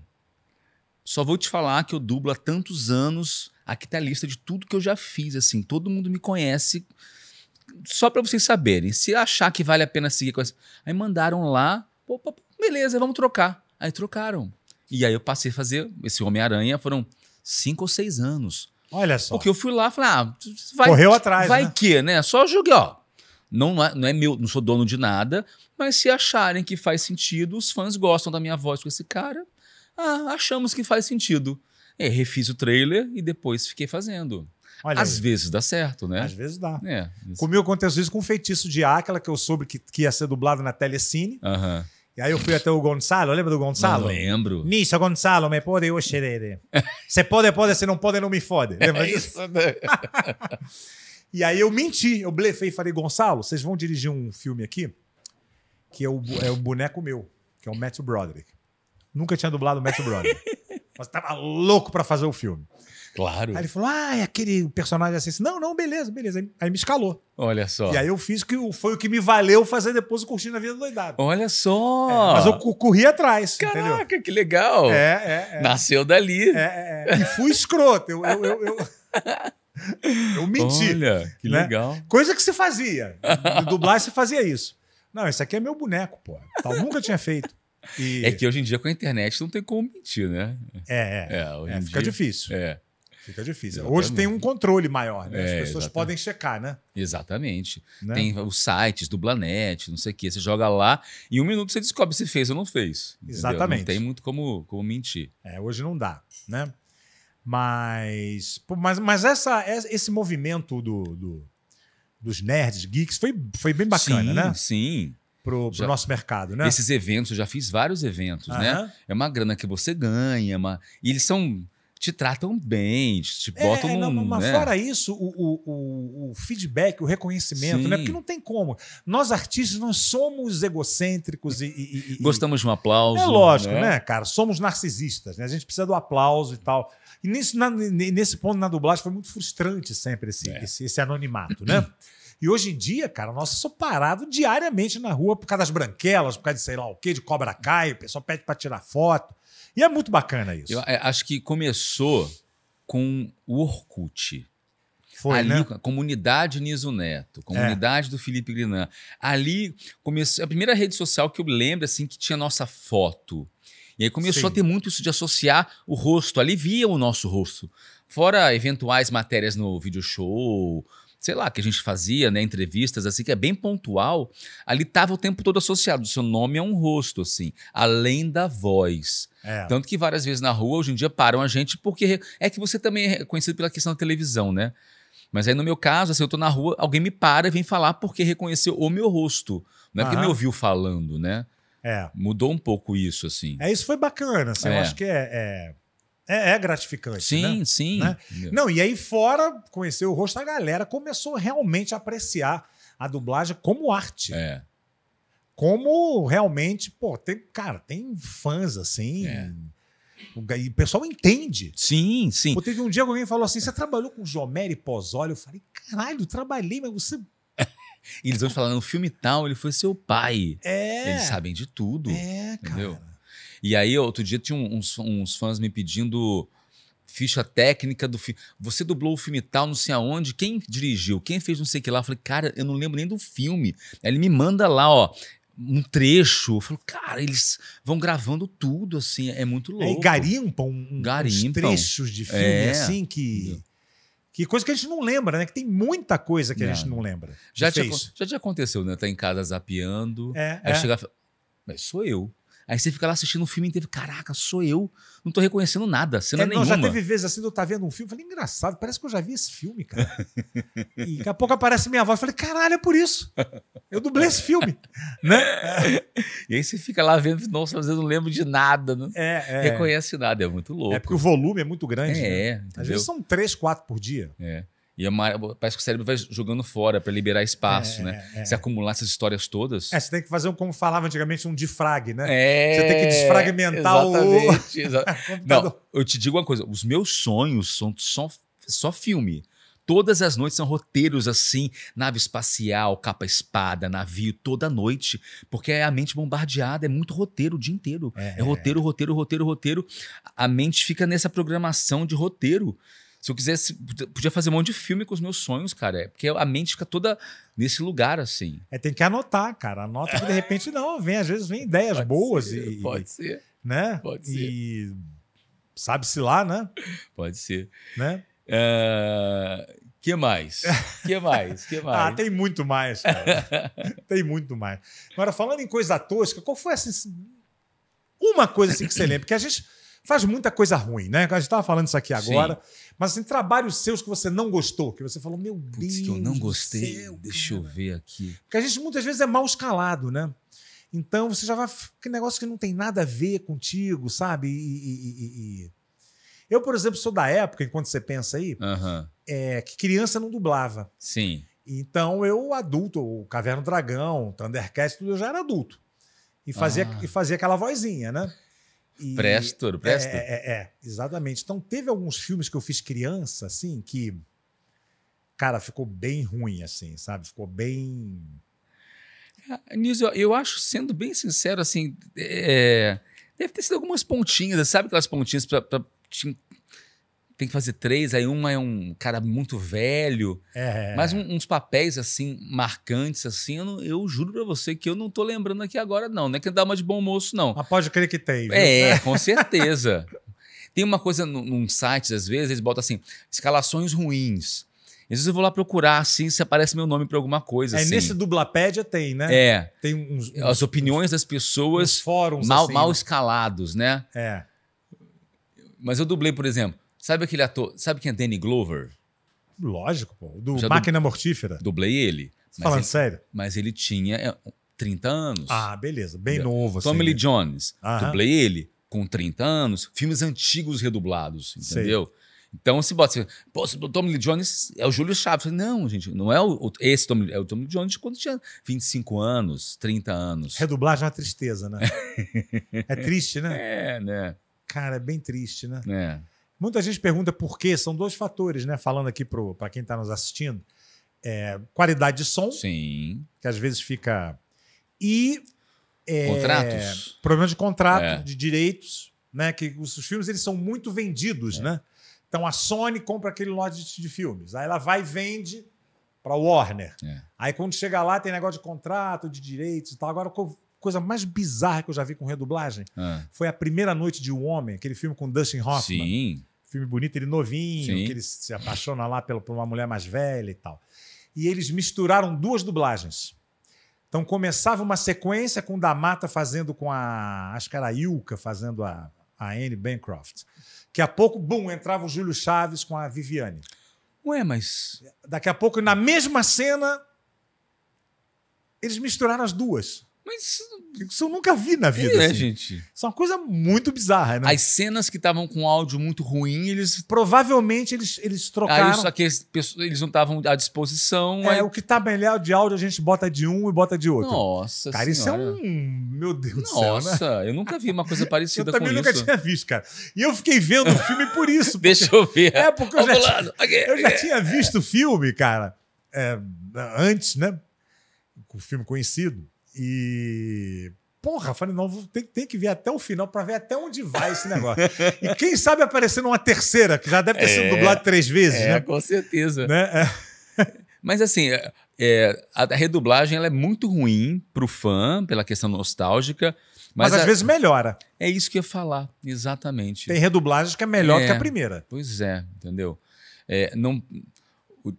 só vou te falar que eu dublo há tantos anos, aqui tá a lista de tudo que eu já fiz, assim, todo mundo me conhece. Só para vocês saberem, se achar que vale a pena seguir com essa. Aí mandaram lá, opa, beleza, vamos trocar. Aí trocaram. E aí eu passei a fazer esse Homem-Aranha, foram cinco ou seis anos. Olha só. Porque eu fui lá e falei, ah, vai, Correu atrás, vai né? que, né? Só joguei, ó. Não, é, não é meu, não sou dono de nada, mas se acharem que faz sentido, os fãs gostam da minha voz com esse cara, ah, achamos que faz sentido. É, refiz o trailer e depois fiquei fazendo. Olha Às aí. vezes dá certo, né? Às vezes dá. É, Comigo aconteceu isso com o Feitiço de Áquila, que eu soube que, que ia ser dublado na Telecine. Uhum. E aí eu fui até o Gonçalo, lembra do Gonçalo? Não lembro. Nisso, Gonçalo, me pode eu xerere. Se pode, pode, se não pode, não me fode. Lembra disso? É isso, né? e aí eu menti, eu blefei e falei, Gonçalo, vocês vão dirigir um filme aqui que é o, é o boneco meu, que é o Matthew Broderick. Nunca tinha dublado o Matthew Broderick. mas tava louco para fazer o filme. Claro. Aí ele falou: ah, é aquele personagem assim, assim. Não, não, beleza, beleza. Aí me escalou. Olha só. E aí eu fiz que foi o que me valeu fazer depois o Curtindo a Vida doidada. Olha só. É, mas eu corri atrás. Caraca, entendeu? que legal. É, é, é. Nasceu dali. É, é, é. E fui escroto. Eu, eu, eu, eu, eu menti. Olha, que né? legal. Coisa que se fazia. No dublagem se fazia isso. Não, esse aqui é meu boneco, pô. Tal, nunca tinha feito. E... É que hoje em dia com a internet não tem como mentir, né? É, é. é, é fica dia... difícil. É. Fica difícil. Exatamente. Hoje tem um controle maior, né? É, As pessoas exatamente. podem checar, né? Exatamente. Né? Tem os sites do não sei o quê. Você joga lá e em um minuto você descobre se fez ou não fez. Entendeu? Exatamente. Não tem muito como, como mentir. É, hoje não dá, né? Mas, mas, mas essa, é, esse movimento do, do dos nerds, geeks, foi, foi bem bacana, sim, né? Sim, Pro, pro já, nosso mercado, né? Esses eventos, eu já fiz vários eventos, uhum. né? É uma grana que você ganha, é uma... e eles são te tratam bem, te é, botam é, num, não, Mas né? fora isso, o, o, o, feedback, o reconhecimento, né? Sim. né? Porque não tem como. Nós artistas não somos egocêntricos e. e, e Gostamos de um aplauso. É lógico, né? né, cara? Somos narcisistas, né? A gente precisa do aplauso e tal. E nesse, na, nesse ponto na dublagem foi muito frustrante sempre esse, é. esse, esse anonimato, né? E hoje em dia, cara, nós sou parado diariamente na rua por causa das branquelas, por causa de sei lá o quê, de cobra caio, o pessoal pede para tirar foto. E é muito bacana isso. Eu é, acho que começou com o Orkut. Foi, ali, né? comunidade Niso Neto, é. comunidade é. do Felipe Grinan. Ali começou a primeira rede social que eu lembro assim que tinha nossa foto. E aí começou Sim. a ter muito isso de associar o rosto, ali via o nosso rosto. Fora eventuais matérias no vídeo show, sei lá, que a gente fazia, né, entrevistas assim, que é bem pontual, ali estava o tempo todo associado, seu nome é um rosto, assim, além da voz. É. Tanto que várias vezes na rua, hoje em dia, param a gente, porque é que você também é conhecido pela questão da televisão, né? Mas aí, no meu caso, assim, eu tô na rua, alguém me para e vem falar porque reconheceu o meu rosto. Não é porque me ouviu falando, né? É. Mudou um pouco isso, assim. É, isso foi bacana, assim, é. eu acho que é... é é, é, gratificante. Sim, né? sim. Né? Não, e aí fora, conhecer o rosto da galera, começou realmente a apreciar a dublagem como arte. É. Como realmente, pô, tem, cara, tem fãs assim. É. E o pessoal entende. Sim, sim. Pô, teve um dia que alguém falou assim: você trabalhou com Jomeri Pozzoli? Eu falei, caralho, trabalhei, mas você e eles vão falar, no filme tal, ele foi seu pai. É. Eles sabem de tudo. É, cara. Entendeu? E aí, outro dia, tinha uns, uns fãs me pedindo ficha técnica do filme. Você dublou o filme tal, não sei aonde, quem dirigiu, quem fez não sei o que lá. Eu falei, cara, eu não lembro nem do filme. Aí ele me manda lá, ó, um trecho. Eu falo, cara, eles vão gravando tudo, assim, é muito louco. É, garimpam, um, garimpam trechos de filme, é. assim, que... Que coisa que a gente não lembra, né? Que tem muita coisa que a gente não lembra. Já te, já te aconteceu, né? Tá em casa zapeando, é, aí é. chega e fala, mas sou eu. Aí você fica lá assistindo um filme inteiro, caraca, sou eu, não tô reconhecendo nada, cena é, nenhuma. Já teve vezes assim, eu tá vendo um filme, falei, engraçado, parece que eu já vi esse filme, cara. e daqui a pouco aparece minha voz, falei, caralho, é por isso. Eu dublei esse filme, né? e aí você fica lá vendo, nossa, mas eu não lembro de nada, não é, é. reconhece nada, é muito louco. É porque o volume é muito grande. É, né? Às vezes são três, quatro por dia. É. E é parece que o cérebro vai jogando fora para liberar espaço, é, né? É. Se acumular essas histórias todas. É, você tem que fazer, um, como falava antigamente, um defrag, né? É, você tem que desfragmentar exatamente, o. Exa... É Não, eu te digo uma coisa: os meus sonhos são só, só filme. Todas as noites são roteiros assim, nave espacial, capa-espada, navio, toda noite, porque é a mente bombardeada, é muito roteiro o dia inteiro. É, é roteiro, roteiro, roteiro, roteiro. A mente fica nessa programação de roteiro. Se eu quisesse, podia fazer um monte de filme com os meus sonhos, cara. É, porque a mente fica toda nesse lugar, assim. É, tem que anotar, cara. Anota que de repente não, vem, às vezes vem ideias pode boas ser, e. Pode ser. Né? Pode ser. E. Sabe-se lá, né? Pode ser. Né? É, que mais? Que mais? Que ah, mais? ah, tem muito mais, cara. tem muito mais. Agora, falando em coisa tosca, qual foi assim, uma coisa assim que você lembra? Porque a gente faz muita coisa ruim, né? A gente estava falando isso aqui agora. Sim. Mas assim, trabalhos seus que você não gostou, que você falou, meu Putz, Deus. que eu não gostei. Céu, deixa cara. eu ver aqui. Porque a gente muitas vezes é mal escalado, né? Então você já vai. Que negócio que não tem nada a ver contigo, sabe? E. e, e, e... Eu, por exemplo, sou da época, enquanto você pensa aí, é, que criança não dublava. Sim. Então eu, adulto, o Caverna do Dragão, Thundercats, tudo, eu já era adulto. E fazia, ah. e fazia aquela vozinha, né? E presto Prestor. É, é, é, é, exatamente. Então teve alguns filmes que eu fiz criança, assim, que. Cara, ficou bem ruim, assim, sabe? Ficou bem. É, Nilson, eu acho, sendo bem sincero, assim, é, deve ter sido algumas pontinhas, sabe aquelas pontinhas para tem que fazer três, aí uma é um cara muito velho. É. Mas um, uns papéis, assim, marcantes, assim, eu, não, eu juro pra você que eu não tô lembrando aqui agora, não. Não é que dá uma de bom moço, não. Mas pode crer que tem. Viu? É, com certeza. tem uma coisa num, num site, às vezes, eles botam assim, escalações ruins. Às vezes eu vou lá procurar, assim, se aparece meu nome pra alguma coisa. É, assim. nesse Dublapédia tem, né? É. Tem uns, uns As opiniões uns, das pessoas. Fóruns, mal, assim, mal né? escalados, né? É. Mas eu dublei, por exemplo, Sabe aquele ator. Sabe quem é Danny Glover? Lógico, pô. Do Já Máquina du... Mortífera. Dublei ele. Tá falando ele, sério. Mas ele tinha 30 é, anos. Ah, beleza. Bem entendeu? novo. Assim, Tommy Lee né? Jones. Aham. Dublei ele com 30 anos. Filmes antigos redublados, entendeu? Sei. Então se bota assim, pô, o Tommy Lee Jones é o Júlio Chaves. Não, gente, não é o, esse Tommy, é o Tommy Lee Jones quando tinha 25 anos, 30 anos. Redublagem já é uma tristeza, né? é triste, né? É, né? Cara, é bem triste, né? É. Muita gente pergunta por quê. São dois fatores, né? Falando aqui para quem está nos assistindo. É, qualidade de som. Sim. Que às vezes fica. E. É, Contratos. Problema de contrato, é. de direitos, né? Que os, os, filmes eles são muito vendidos, é. né? Então a Sony compra aquele lote de filmes. Aí ela vai e vende para Warner. É. Aí quando chega lá tem negócio de contrato, de direitos e tal. Agora coisa mais bizarra que eu já vi com redublagem é. foi a primeira noite de Um Homem, aquele filme com Dustin Hoffman. Sim filme bonito, ele novinho, Sim. que ele se apaixona lá pela, por uma mulher mais velha e tal. E eles misturaram duas dublagens. Então começava uma sequência com o da Mata fazendo com a. Acho que era a Ilka fazendo a, a Anne Bancroft. Daqui a pouco, bum, entrava o Júlio Chaves com a Viviane. Ué, mas. Daqui a pouco, na mesma cena, eles misturaram as duas. Mas isso eu nunca vi na vida. É, assim. gente. Isso é uma coisa muito bizarra, né? As cenas que estavam com áudio muito ruim, eles. Provavelmente eles, eles trocaram. Aí, só que eles, eles não estavam à disposição. É, aí... o que tá melhor de áudio a gente bota de um e bota de outro. Nossa Cara, senhora. isso é um. Meu Deus Nossa, do céu. Né? Nossa, né? eu nunca vi uma coisa parecida com isso. Eu também nunca tinha visto, cara. E eu fiquei vendo o filme por isso. Porque... Deixa eu ver. É, porque eu, já, tinha... okay. eu já tinha é. visto o filme, cara, é, antes, né? O filme conhecido. E. Porra, falei, não, tem, tem que ver até o final para ver até onde vai esse negócio. e quem sabe aparecer numa terceira, que já deve ter é, sido dublado três vezes, é, né? Com certeza. Né? É. Mas assim, é, é a, redublagem ela é muito ruim para o fã, pela questão nostálgica. Mas, mas às a, vezes melhora. É isso que eu ia falar, exatamente. Tem redublagem que é melhor é, que a é. primeira. Pois é, entendeu? É, não,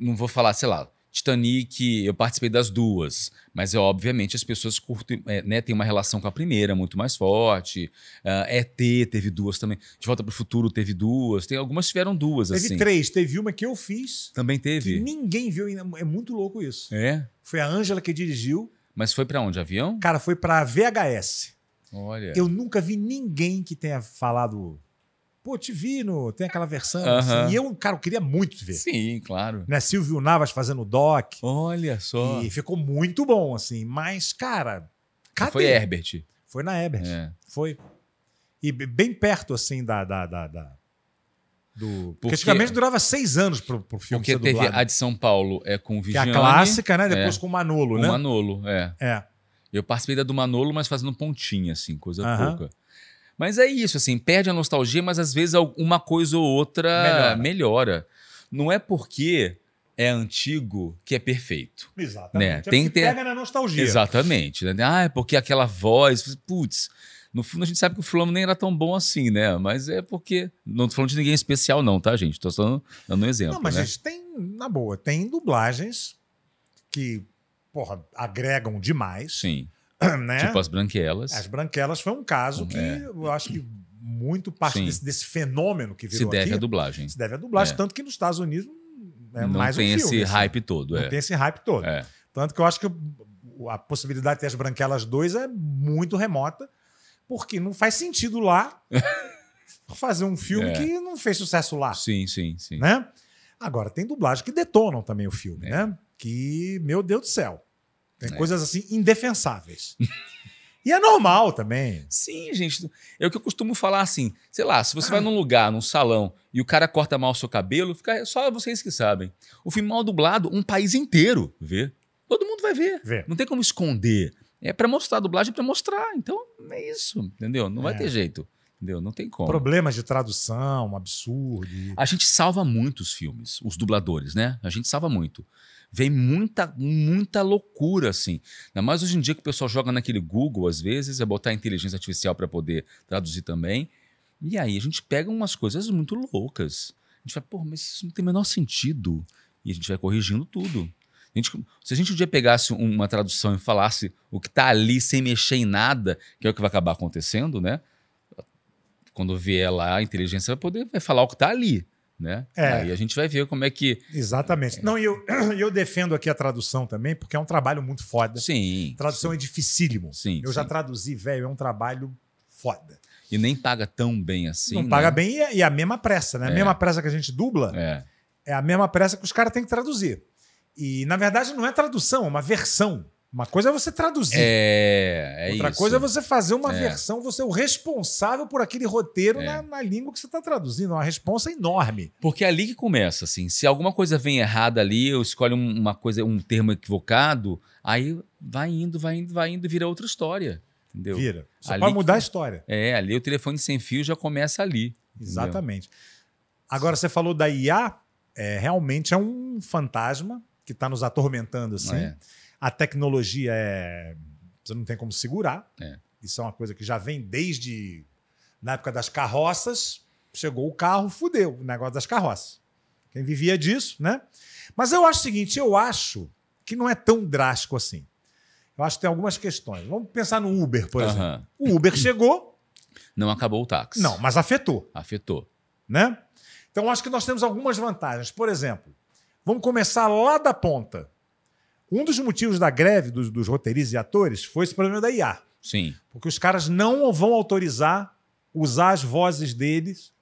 não vou falar, sei lá, Titanic, eu participei das duas, mas é obviamente as pessoas curtem, é, né, têm uma relação com a primeira muito mais forte. Uh, é, ET teve duas também. De Volta para o Futuro teve duas. Tem, algumas tiveram duas, teve assim. três. Teve uma que eu fiz. Também teve. ninguém viu ainda. É muito louco isso. É? Foi a Ângela que dirigiu. Mas foi para onde? Avião? Cara, foi para VHS. Olha. Eu nunca vi ninguém que tenha falado Pô, te vi no. Tem aquela versão. Uh -huh. assim, e eu, cara, eu queria muito te ver. Sim, claro. Né? Silvio Navas fazendo doc. Olha só. E ficou muito bom, assim. Mas, cara. Cadê? Foi Herbert. Foi na Herbert. É. Foi. E bem perto, assim, da, da, da, da do. Porque, porque antigamente durava seis anos pro, pro filme porque teve a de São Paulo é com o Vigiane. Que é a clássica, né? É. Depois é, com o Manolo, com né? O Manolo, é. É. Eu participei da do Manolo, mas fazendo pontinha, assim, coisa uh -huh. pouca. Mas é isso, assim, perde a nostalgia, mas às vezes uma coisa ou outra melhora. melhora. Não é porque é antigo que é perfeito. Né? Exatamente. Né? É Tem que ter... pega na nostalgia. Exatamente. Né? Ah, é porque aquela voz. Putz, no fundo a gente sabe que o fulano nem era tão bom assim, né? Mas é porque. Não tô falando de ninguém especial, não, tá, gente? Tô só dando um exemplo. Não, mas né? a gente tem, na boa, tem dublagens que, porra, agregam demais. Sim. né? Tipo as branquelas. As branquelas foi um caso uhum. que é. eu acho que muito parte desse, desse, fenômeno que virou Se deve aqui, à dublagem. Se deve à dublagem, é. tanto que nos Estados Unidos é não mais tem um filme, esse assim. hype todo. Não é. tem esse hype todo. É. Tanto que eu acho que a possibilidade de ter as branquelas 2 é muito remota, porque não faz sentido lá fazer um filme é. que não fez sucesso lá. Sim, sim, sim. Né? Agora, tem dublagem que detonam também o filme, é. né? Que, meu Deus do céu. Tem é. coisas assim indefensáveis. e é normal também. Sim, gente. É o que eu costumo falar assim. Sei lá, se você ah. vai num lugar, num salão, e o cara corta mal o seu cabelo, fica é só vocês que sabem. O filme mal dublado, um país inteiro vê. Todo mundo vai ver. Vê. Não tem como esconder. É para mostrar, a dublagem é para mostrar. Então, é isso, entendeu? Não é. vai ter jeito. Entendeu? Não tem como. Problemas de tradução, absurdo. A gente salva muito os filmes, os dubladores, né? A gente salva muito vem muita, muita loucura, assim. Ainda mais hoje em dia que o pessoal joga naquele Google, às vezes, é botar inteligência artificial para poder traduzir também. E aí a gente pega umas coisas muito loucas. A gente vai, pô, mas isso não tem o menor sentido. E a gente vai corrigindo tudo. A gente, se a gente um dia pegasse uma tradução e falasse o que está ali sem mexer em nada, que é o que vai acabar acontecendo, né? Quando vier lá, a inteligência vai poder vai falar o que está ali né? É. Aí a gente vai ver como é que. Exatamente. É. Não, e eu, eu defendo aqui a tradução também, porque é um trabalho muito foda. Sim. Tradução sim. é dificílimo. Sim. Eu sim. já traduzi, velho, é um trabalho foda. E nem paga tão bem assim. Não né? paga bem e, é, e, é a mesma pressa, né? É. A mesma pressa que a gente dubla é, é a mesma pressa que os caras têm que traduzir. E, na verdade, não é tradução, é uma versão. Uma coisa é você traduzir. É, é Outra isso. coisa é você fazer uma é. versão, você é o responsável por aquele roteiro é. na, na, língua que você está traduzindo. É uma responsa enorme. Porque é ali que começa, assim. Se alguma coisa vem errada ali, eu escolho uma coisa, um termo equivocado, aí vai indo, vai indo, vai indo, vira outra história. Entendeu? Vira. Só ali mudar que, a história. É, ali o telefone sem fio já começa ali. Exatamente. Entendeu? Agora, você falou da IA, é, realmente é um fantasma que está nos atormentando, assim. É. A tecnologia é. Você não tem como segurar. É. Isso é uma coisa que já vem desde. Na época das carroças, chegou o carro, fudeu o negócio das carroças. Quem vivia disso, né? Mas eu acho o seguinte: eu acho que não é tão drástico assim. Eu acho que tem algumas questões. Vamos pensar no Uber, por exemplo. O Uber chegou. Não acabou o táxi. Não, mas afetou. Afetou. Né? Então, acho que nós temos algumas vantagens. Por exemplo, vamos começar lá da ponta. Um dos motivos da greve dos, dos roteiristas e atores foi esse problema da IA. Sim. Porque os caras não vão autorizar usar as vozes deles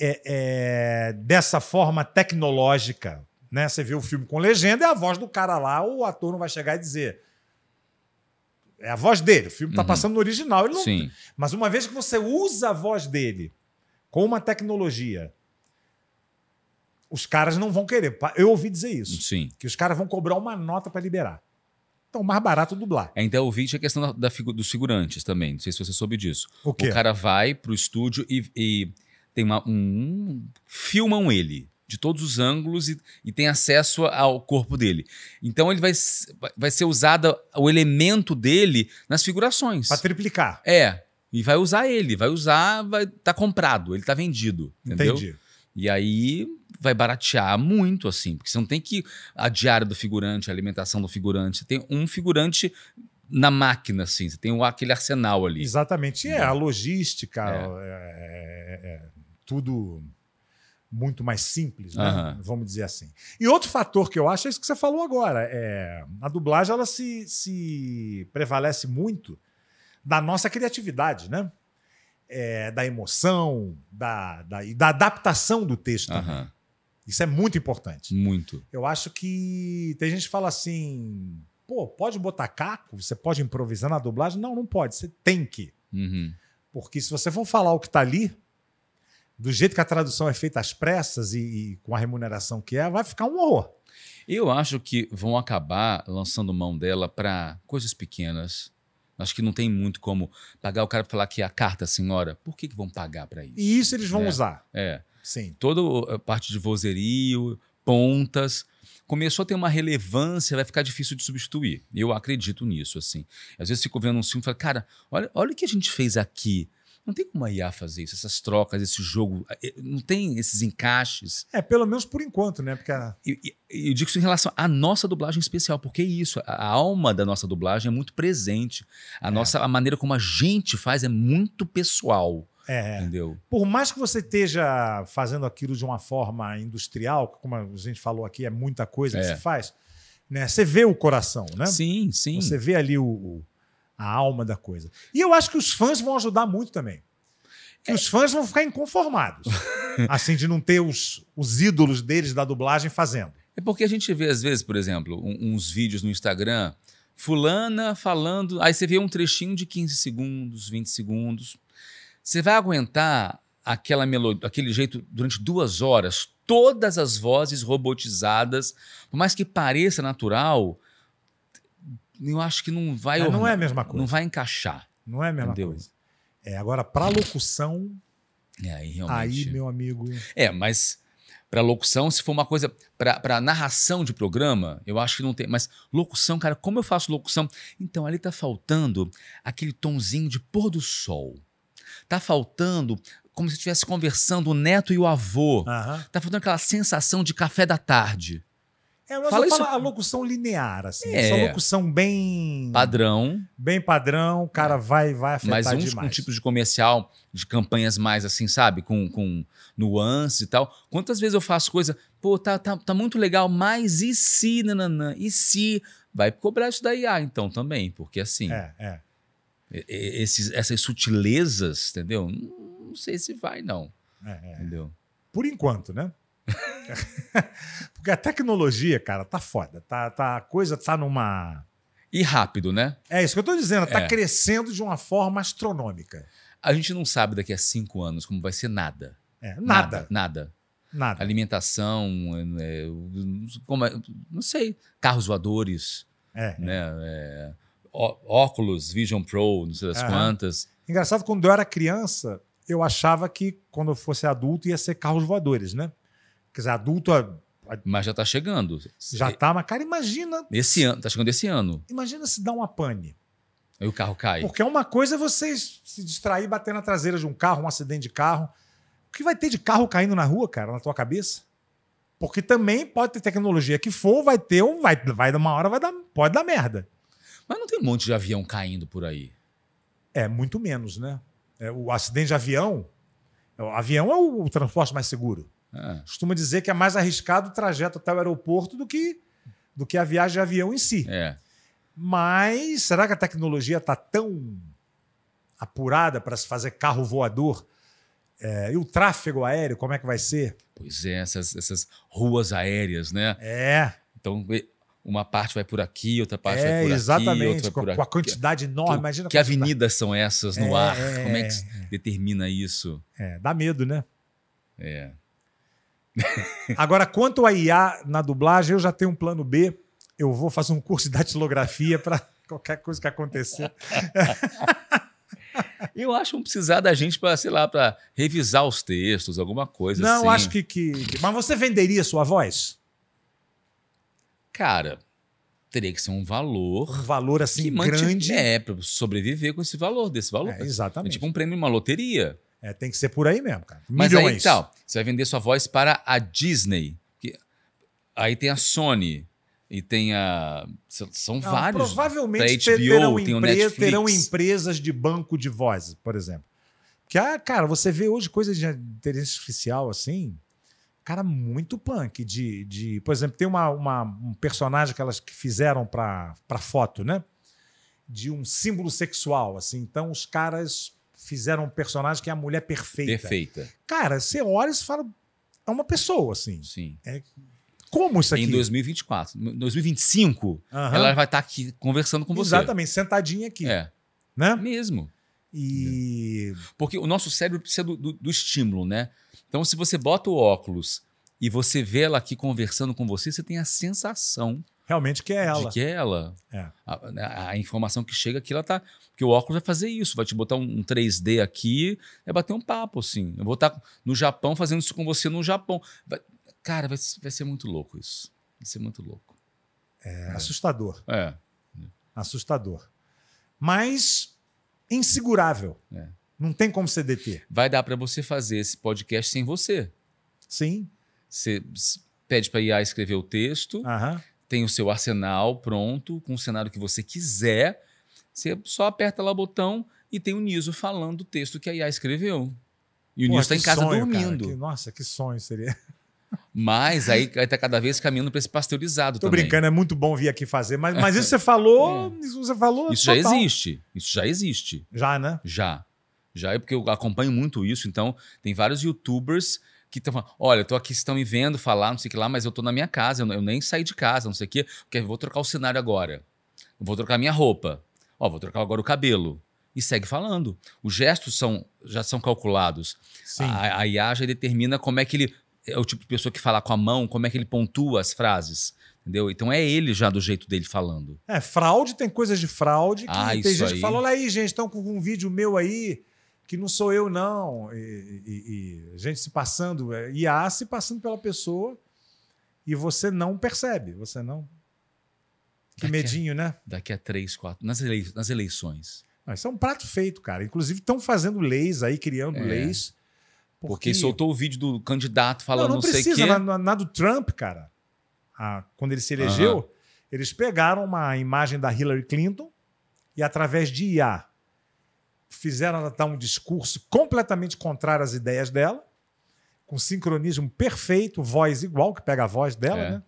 é, é, dessa forma tecnológica. Né? Você vê o filme com legenda, é a voz do cara lá, o ator não vai chegar e dizer. É a voz dele, o filme está uhum. passando no original. Ele não... Sim. Mas uma vez que você usa a voz dele com uma tecnologia os caras não vão querer. Eu ouvi dizer isso. Sim. Que os caras vão cobrar uma nota para liberar. Então, mais barato é dublar. É, então, eu ouvi a questão da, da dos figurantes também. Não sei se você soube disso. O, quê? o cara vai para o estúdio e, e tem uma. Um, filmam ele de todos os ângulos e, e, tem acesso ao corpo dele. Então ele vai, vai ser usado o elemento dele nas figurações. Para triplicar. É. E vai usar ele, vai usar, vai tá comprado, ele tá vendido. Entendeu? Entendi. E aí vai baratear muito, assim, porque você não tem que a diária do figurante, a alimentação do figurante. Você tem um figurante na máquina, assim, você tem aquele arsenal ali. Exatamente. É, a né? logística, é. É, é. é, tudo muito mais simples, né? uhum. vamos dizer assim. E outro fator que eu acho é isso que você falou agora. É, a dublagem ela se, se prevalece muito da nossa criatividade, né? é, da emoção, da, da, da, adaptação do texto uhum. também. Isso é muito importante. Muito. Eu acho que tem gente que fala assim: pô, pode botar caco? Você pode improvisar na dublagem? Não, não pode. Você tem que. Uhum. Porque se você for falar o que está ali, do jeito que a tradução é feita às pressas e, e, com a remuneração que é, vai ficar um horror. Eu acho que vão acabar lançando mão dela para coisas pequenas, Acho que não tem muito como pagar o cara para falar que a carta, senhora, por que, que vão pagar para isso? E isso eles vão é, usar. É. Sim. Toda a parte de vozerio, pontas, começou a ter uma relevância, vai ficar difícil de substituir. Eu acredito nisso, assim. Às vezes fico vendo um filme e falo, cara, olha, olha o que a gente fez aqui. Não tem como a IA fazer isso, essas trocas, esse jogo, não tem esses encaixes. É, pelo menos por enquanto, né? Porque a... eu, eu, digo isso em relação à nossa dublagem especial, porque é isso, a alma da nossa dublagem é muito presente. A é. nossa a maneira como a gente faz é muito pessoal. É. é. Entendeu? Por mais que você esteja fazendo aquilo de uma forma industrial, como a gente falou aqui, é muita coisa é. que se faz, né? Você vê o coração, né? Sim, sim. Você vê ali o, o a alma da coisa. E eu acho que os fãs vão ajudar muito também. Que é. os fãs vão ficar inconformados, assim, de não ter os, os ídolos deles da dublagem fazendo. É porque a gente vê, às vezes, por exemplo, um, uns vídeos no Instagram, fulana falando, aí você vê um trechinho de 15 segundos, 20 segundos. Você vai aguentar aquela melodia, aquele jeito durante duas horas, todas as vozes robotizadas, por mais que pareça natural, eu acho que não vai. Mas é, não é a mesma coisa. Não vai encaixar. Não é a mesma entendeu? coisa. É, agora, para locução. É, aí, realmente. aí, é. meu amigo. É, mas para locução, se for uma coisa. Para narração de programa, eu acho que não tem. Mas locução, cara, como eu faço locução? Então, ali tá faltando aquele tonzinho de pôr do sol. Tá faltando como se estivesse conversando o neto e o avô. Uhum. Tá faltando aquela sensação de café da tarde. É, Fala isso... falo a locução linear, assim. É. Essa locução bem. Padrão. Bem padrão, o cara é. vai, vai afetar Mas uns demais. com tipos de comercial, de campanhas mais assim, sabe? Com, com nuance e tal. Quantas vezes eu faço coisa, pô, tá, tá, tá muito legal, mas e se, nananã? E se? Vai cobrar isso da IA, ah, então, também, porque assim. É, é. Esses, essas sutilezas, entendeu? Não, não sei se vai, não. É, é. é. Entendeu? Por enquanto, né? Porque a tecnologia, cara, tá foda. Tá, tá, a coisa tá numa. E rápido, né? É isso que eu tô dizendo. Tá é. crescendo de uma forma astronômica. A gente não sabe daqui a cinco anos como vai ser nada. É, nada. Nada. Nada. nada. Alimentação, é, como é, não sei, carros voadores, é. né? É, óculos, Vision Pro, não sei das quantas. Engraçado, quando eu era criança, eu achava que quando eu fosse adulto ia ser carros voadores, né? Quer dizer, adulto. A, a, mas já está chegando. Já está, é. mas, cara, imagina. Esse ano, tá chegando esse ano. Imagina se dá uma pane. Aí o carro cai. Porque é uma coisa é você se distrair batendo na traseira de um carro, um acidente de carro. O que vai ter de carro caindo na rua, cara, na tua cabeça? Porque também pode ter tecnologia que for, vai ter um, vai, vai uma hora, vai dar, pode dar merda. Mas não tem um monte de avião caindo por aí. É, muito menos, né? É, o acidente de avião. É, o avião é o, o transporte mais seguro. É. Costuma dizer que é mais arriscado o trajeto até o aeroporto do que, do que a viagem de avião em si. É. Mas será que a tecnologia está tão apurada para se fazer carro voador? É, e o tráfego aéreo, como é que vai ser? Pois é, essas, essas ruas aéreas, né? É. Então, uma parte vai por aqui, outra parte é, vai por exatamente, aqui. Exatamente, com, a, com a quantidade enorme. Que, imagina que avenidas são essas no é, ar? É, como é que é, é. determina isso? É, dá medo, né? É. Agora, quanto a IA na dublagem, eu já tenho um plano B. Eu vou fazer um curso de datilografia para qualquer coisa que acontecer. Eu acho que vão precisar da gente para, sei lá, para revisar os textos, alguma coisa Não, assim. acho que, que. Mas você venderia sua voz? Cara, teria que ser um valor. Um valor assim grande. É, para sobreviver com esse valor, desse valor. É, exatamente. É tipo um prêmio, uma loteria. É, tem que ser por aí mesmo, cara. Milhões. Mas aí, então, você vai vender sua voz para a Disney. Que... Aí tem a Sony. E tem a. São Não, vários. Provavelmente HBO, terão, tem empre... terão empresas de banco de voz, por exemplo. Que ah, cara, você vê hoje coisas de inteligência artificial assim. Cara, muito punk. De, de, por exemplo, tem uma, uma um personagem que elas fizeram para foto, né? De um símbolo sexual. assim Então, os caras fizeram um personagem que é a mulher perfeita. Perfeita. Cara, você olha e fala. É uma pessoa, assim. Sim. É, como isso aqui? Em 2024. Em 2025, uhum. ela vai estar tá aqui conversando com você. Exatamente, sentadinha aqui. É. Né? Mesmo. E. Porque o nosso cérebro precisa do, do, do estímulo, né? Então, se você bota o óculos e você vê ela aqui conversando com você, você tem a sensação realmente que é ela. De que é ela. É. A, né, a, informação que chega aqui, ela tá. Porque o óculos vai fazer isso, vai te botar um 3D aqui, é bater um papo, assim. Eu vou estar tá no Japão fazendo isso com você no Japão. Vai, cara, vai, vai ser muito louco isso. Vai ser muito louco. É, é. assustador. É. Assustador. Mas insegurável. É. Não tem como você deter. Vai dar para você fazer esse podcast sem você. Sim. Você pede para a IA escrever o texto. Aham tem o seu arsenal pronto, com o cenário que você quiser. Você só aperta lá o botão e tem o Niso falando o texto que a IA escreveu. E o Pô, Niso está em casa sonho, dormindo. Que, nossa, que sonho seria. Mas aí está cada vez caminhando para esse pasteurizado. Tô brincando, é muito bom vir aqui fazer. Mas, mas é. isso você falou. É. Isso você falou. Isso total. já existe. Isso já existe. Já, né? Já. Já é porque eu acompanho muito isso. Então, tem vários youtubers que estão falando, olha, tô aqui, estão me vendo falar, não sei o que lá, mas eu tô na minha casa, eu, eu nem saí de casa, não sei o que, porque eu vou trocar o cenário agora. Eu vou trocar minha roupa. Ó, vou trocar agora o cabelo. E segue falando. Os gestos são, já são calculados. Sim. A, a IA já determina como é que ele. É o tipo de pessoa que fala com a mão, como é que ele pontua as frases. Entendeu? Então é ele já do jeito dele falando. É, fraude tem coisas de fraude que ah, tem gente aí. que fala: olha aí, gente, estão com um vídeo meu aí que não sou eu, não. E, e, e gente se passando, IA é, se passando pela pessoa e você não percebe, você não. Que daqui medinho, a, né? Daqui a três, quatro. Nas, elei nas eleições. Não, isso é um prato feito, cara. Inclusive, estão fazendo leis aí, criando é. leis. Porque... porque... soltou o vídeo do candidato falando não, não, não precisa, sei o quê. Na, na, do Trump, cara, a, quando ele se elegeu, eles pegaram uma imagem da Hillary Clinton e, através de IA, fizeram ela dar um discurso completamente contrário às ideias dela, com sincronismo perfeito, voz igual, que pega a voz dela, é. né?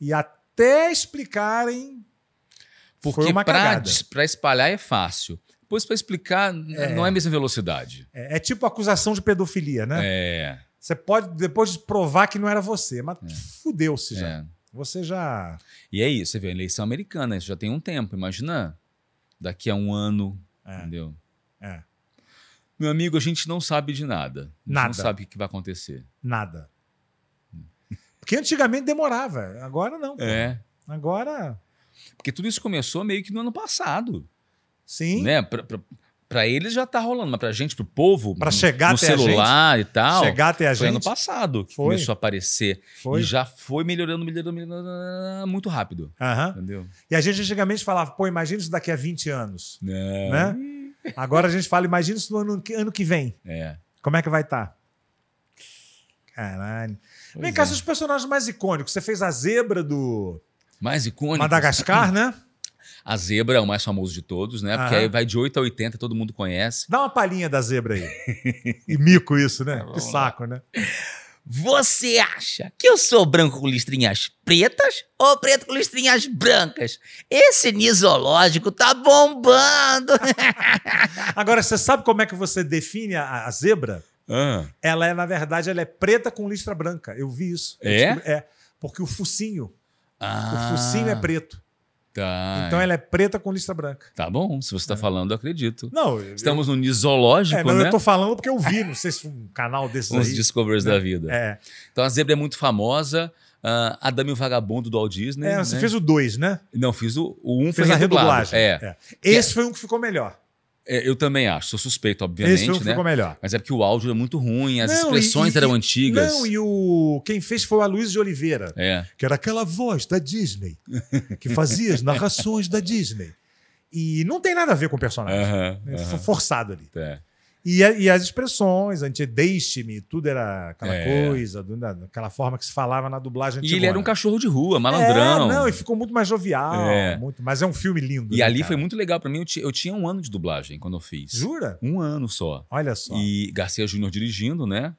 E até explicarem. Porque para espalhar é fácil. Depois, para explicar, é. não é a mesma velocidade. É, é, tipo acusação de pedofilia, né? É. Você pode depois provar que não era você, mas é. fudeu-se já. É. Você já. E é isso, você vê a eleição americana, isso já tem um tempo, imagina. Daqui a um ano, é. entendeu? É. Meu amigo, a gente não sabe de nada. nada. não sabe o que vai acontecer. Nada. Hum. Porque antigamente demorava, agora não. É. Agora. Porque tudo isso começou meio que no ano passado. Sim. Né? Pra, eles já tá rolando, mas pra gente, pro povo, pra chegar no até celular a gente, e tal. Chegar até a gente. Foi ano passado que foi. começou a aparecer. Foi. E já foi melhorando, melhorando, melhorando muito rápido. Uhum. Entendeu? E a gente antigamente falava, pô, imagina isso daqui a 20 anos. É. Né? Agora a gente fala, imagina isso no ano, ano que vem. É. Como é que vai estar? Tá? Caralho. Pois Vem cá, é. seus personagens mais icônicos. Você fez a zebra do. Mais icônico. Madagascar, né? A zebra é o mais famoso de todos, né? Porque aí vai de 8 a 80, todo mundo conhece. Dá uma palhinha da zebra aí. e mico isso, né? Tá que saco, né? Você acha que eu sou branco com listrinhas pretas ou preto com listrinhas brancas? Esse nisológico tá bombando! Agora, você sabe como é que você define a, a zebra? Ah. Ela é, na verdade, ela é preta com listra branca. Eu vi isso. É? Eu, é, porque o focinho. Ah. O focinho é preto. Tá. Então é. ela é preta com lista branca. Tá bom, se você está é. falando, eu acredito. Não, eu, Estamos eu, no nisológico, é, não, né? Eu estou falando porque eu vi, não sei se um canal desses Os aí. Os Discovers né? da vida. É. Então a zebra é muito famosa. Uh, ah, Adam e o Vagabundo do Walt Disney. É, você né? fez o 2, né? Não, fiz o 1. Um fez foi a redublagem. É. é. Esse foi um que ficou melhor. É, eu também acho, sou suspeito, obviamente. Esse né? ficou melhor. Mas é porque o áudio é muito ruim, as não, expressões e, eram antigas. Não, e o quem fez foi a Luiz de Oliveira, é. que era aquela voz da Disney, que fazia as narrações da Disney. E não tem nada a ver com o personagem. É forçado ali. É. E, e as expressões, antes deixe-me, tudo era aquela é. coisa, aquela forma que se falava na dublagem E ele era um cachorro de rua, malandrão. É, não, e ficou muito mais jovial. É. Muito, mas é um filme lindo. E né, ali cara? foi muito legal para mim. Eu, eu, tinha um ano de dublagem quando eu fiz. Jura? Um ano só. Olha só. E Garcia Júnior dirigindo, né?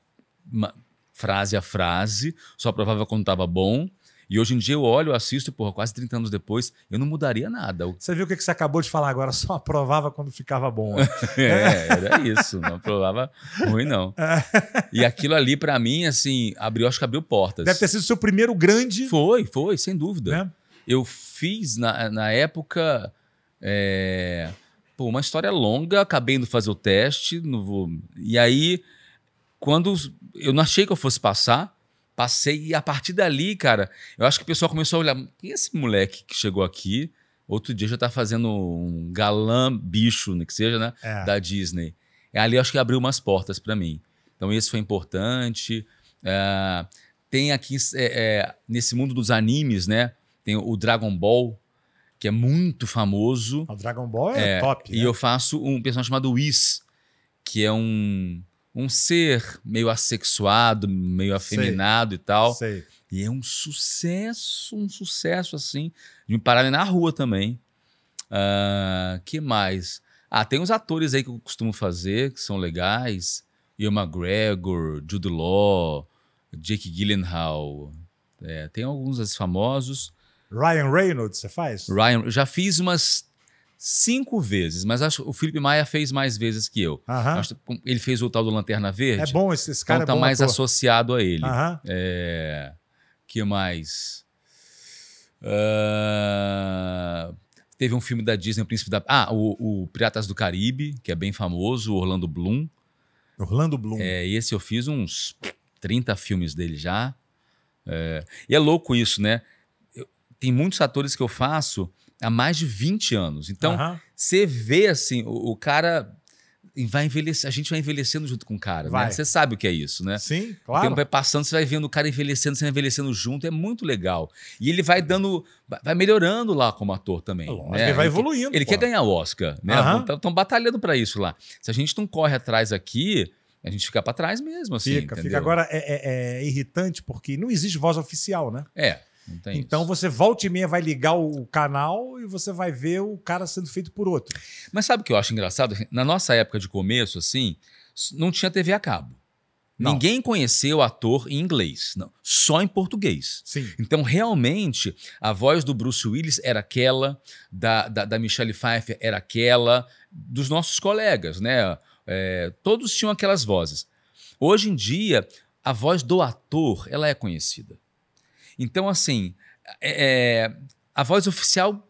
Uma, frase a frase, só provava quando estava bom. E hoje em dia eu olho, assisto, porra, quase 30 anos depois, eu não mudaria nada. Você viu o que você acabou de falar agora? Só aprovava quando ficava bom. Né? é, era isso. Não aprovava ruim, não. É. e aquilo ali, para mim, assim, abriu, acho que abriu portas. Deve ter sido seu primeiro grande. Foi, foi, sem dúvida. É. Eu fiz, na, na época. É... Pô, uma história longa, acabei indo fazer o teste, e aí, quando eu não achei que eu fosse passar, Passei e a partir dali, cara, eu acho que o pessoal começou a olhar. Quem é esse moleque que chegou aqui? Outro dia já tá fazendo um galã bicho, né, que seja, né? É. Da Disney. É, ali eu acho que abriu umas portas para mim. Então, isso foi importante. É, tem aqui, é, nesse mundo dos animes, né? Tem o Dragon Ball, que é muito famoso. Ah, o Dragon Ball é, é, top. E né? eu faço um personagem chamado Whis, que é um um ser meio assexuado, meio afeminado sei, e tal. Sei. E é um sucesso, um sucesso assim. De me parar na rua também. Uh, que mais? Ah, tem uns atores aí que eu costumo fazer, que são legais. Ian McGregor, Jude Law, Jake Gyllenhaal. É, tem alguns desses famosos. Ryan Reynolds, você faz? Ryan, já fiz umas cinco vezes, mas acho que o Felipe Maia fez mais vezes que eu. Ele fez o tal do Lanterna Verde. É bom esse, esse cara. Então é tá mais ator. associado a ele. Uhum. É... que mais? Uh... Teve um filme da Disney, o Príncipe da. Ah, o, o, Piratas do Caribe, que é bem famoso, Orlando Bloom. Orlando Bloom. É, esse eu fiz uns 30 filmes dele já. É... e é louco isso, né? tem muitos atores que eu faço há mais de 20 anos. Então, uhum. você vê assim, o, o, cara vai envelhecer, a gente vai envelhecendo junto com o cara, né? vai. né? Você sabe o que é isso, né? Sim, claro. O tempo vai passando, você vai vendo o cara envelhecendo, você vai envelhecendo junto, é muito legal. E ele vai dando, vai melhorando lá como ator também. Lógico, né? Ele vai evoluindo. Ele, quer ganhar o Oscar, né? Estão uhum. batalhando para isso lá. Se a gente não corre atrás aqui, a gente fica para trás mesmo, assim. Fica, entendeu? fica. Agora é, é, é, irritante porque não existe voz oficial, né? É então isso. você volta e meia vai ligar o canal e você vai ver o cara sendo feito por outro. Mas sabe o que eu acho engraçado? Na nossa época de começo, assim, não tinha TV a cabo. Não. Ninguém o ator em inglês, não. só em português. Sim. Então, realmente, a voz do Bruce Willis era aquela, da, da, da Michelle Pfeiffer era aquela, dos nossos colegas, né? É, todos tinham aquelas vozes. Hoje em dia, a voz do ator ela é conhecida. Então, assim, é, é, a voz oficial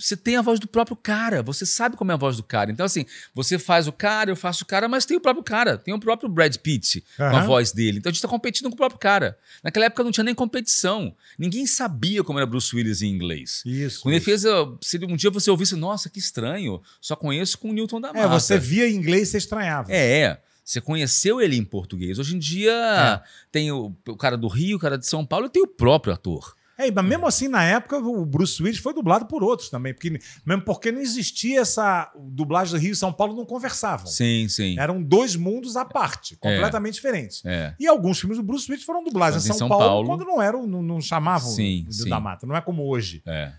você tem a voz do próprio cara, você sabe como é a voz do cara. Então, assim, você faz o cara, eu faço o cara, mas tem o próprio cara, tem o próprio Brad Pitt uhum. com a voz dele. Então a gente está competindo com o próprio cara. Naquela época não tinha nem competição. Ninguém sabia como era Bruce Willis em inglês. Isso. Quando isso. ele fez. Se um dia você ouvisse, nossa, que estranho, só conheço com o Newton da Mata. É, você via em inglês e você estranhava. É, é. Você conheceu ele em português. Hoje em dia é. tem o, o, cara do Rio, o cara de São Paulo e tem o próprio ator. É, mas mesmo é. assim, na época, o Bruce Willis foi dublado por outros também. Porque, mesmo porque não existia essa dublagem do Rio e São Paulo, não conversavam. Sim, sim. Eram dois mundos à parte, é. completamente é. diferentes. É. E alguns filmes do Bruce Willis foram dublados em São, São Paulo, Paulo, quando não eram, não, não chamavam sim, do, sim. da mata. Não é como hoje. É.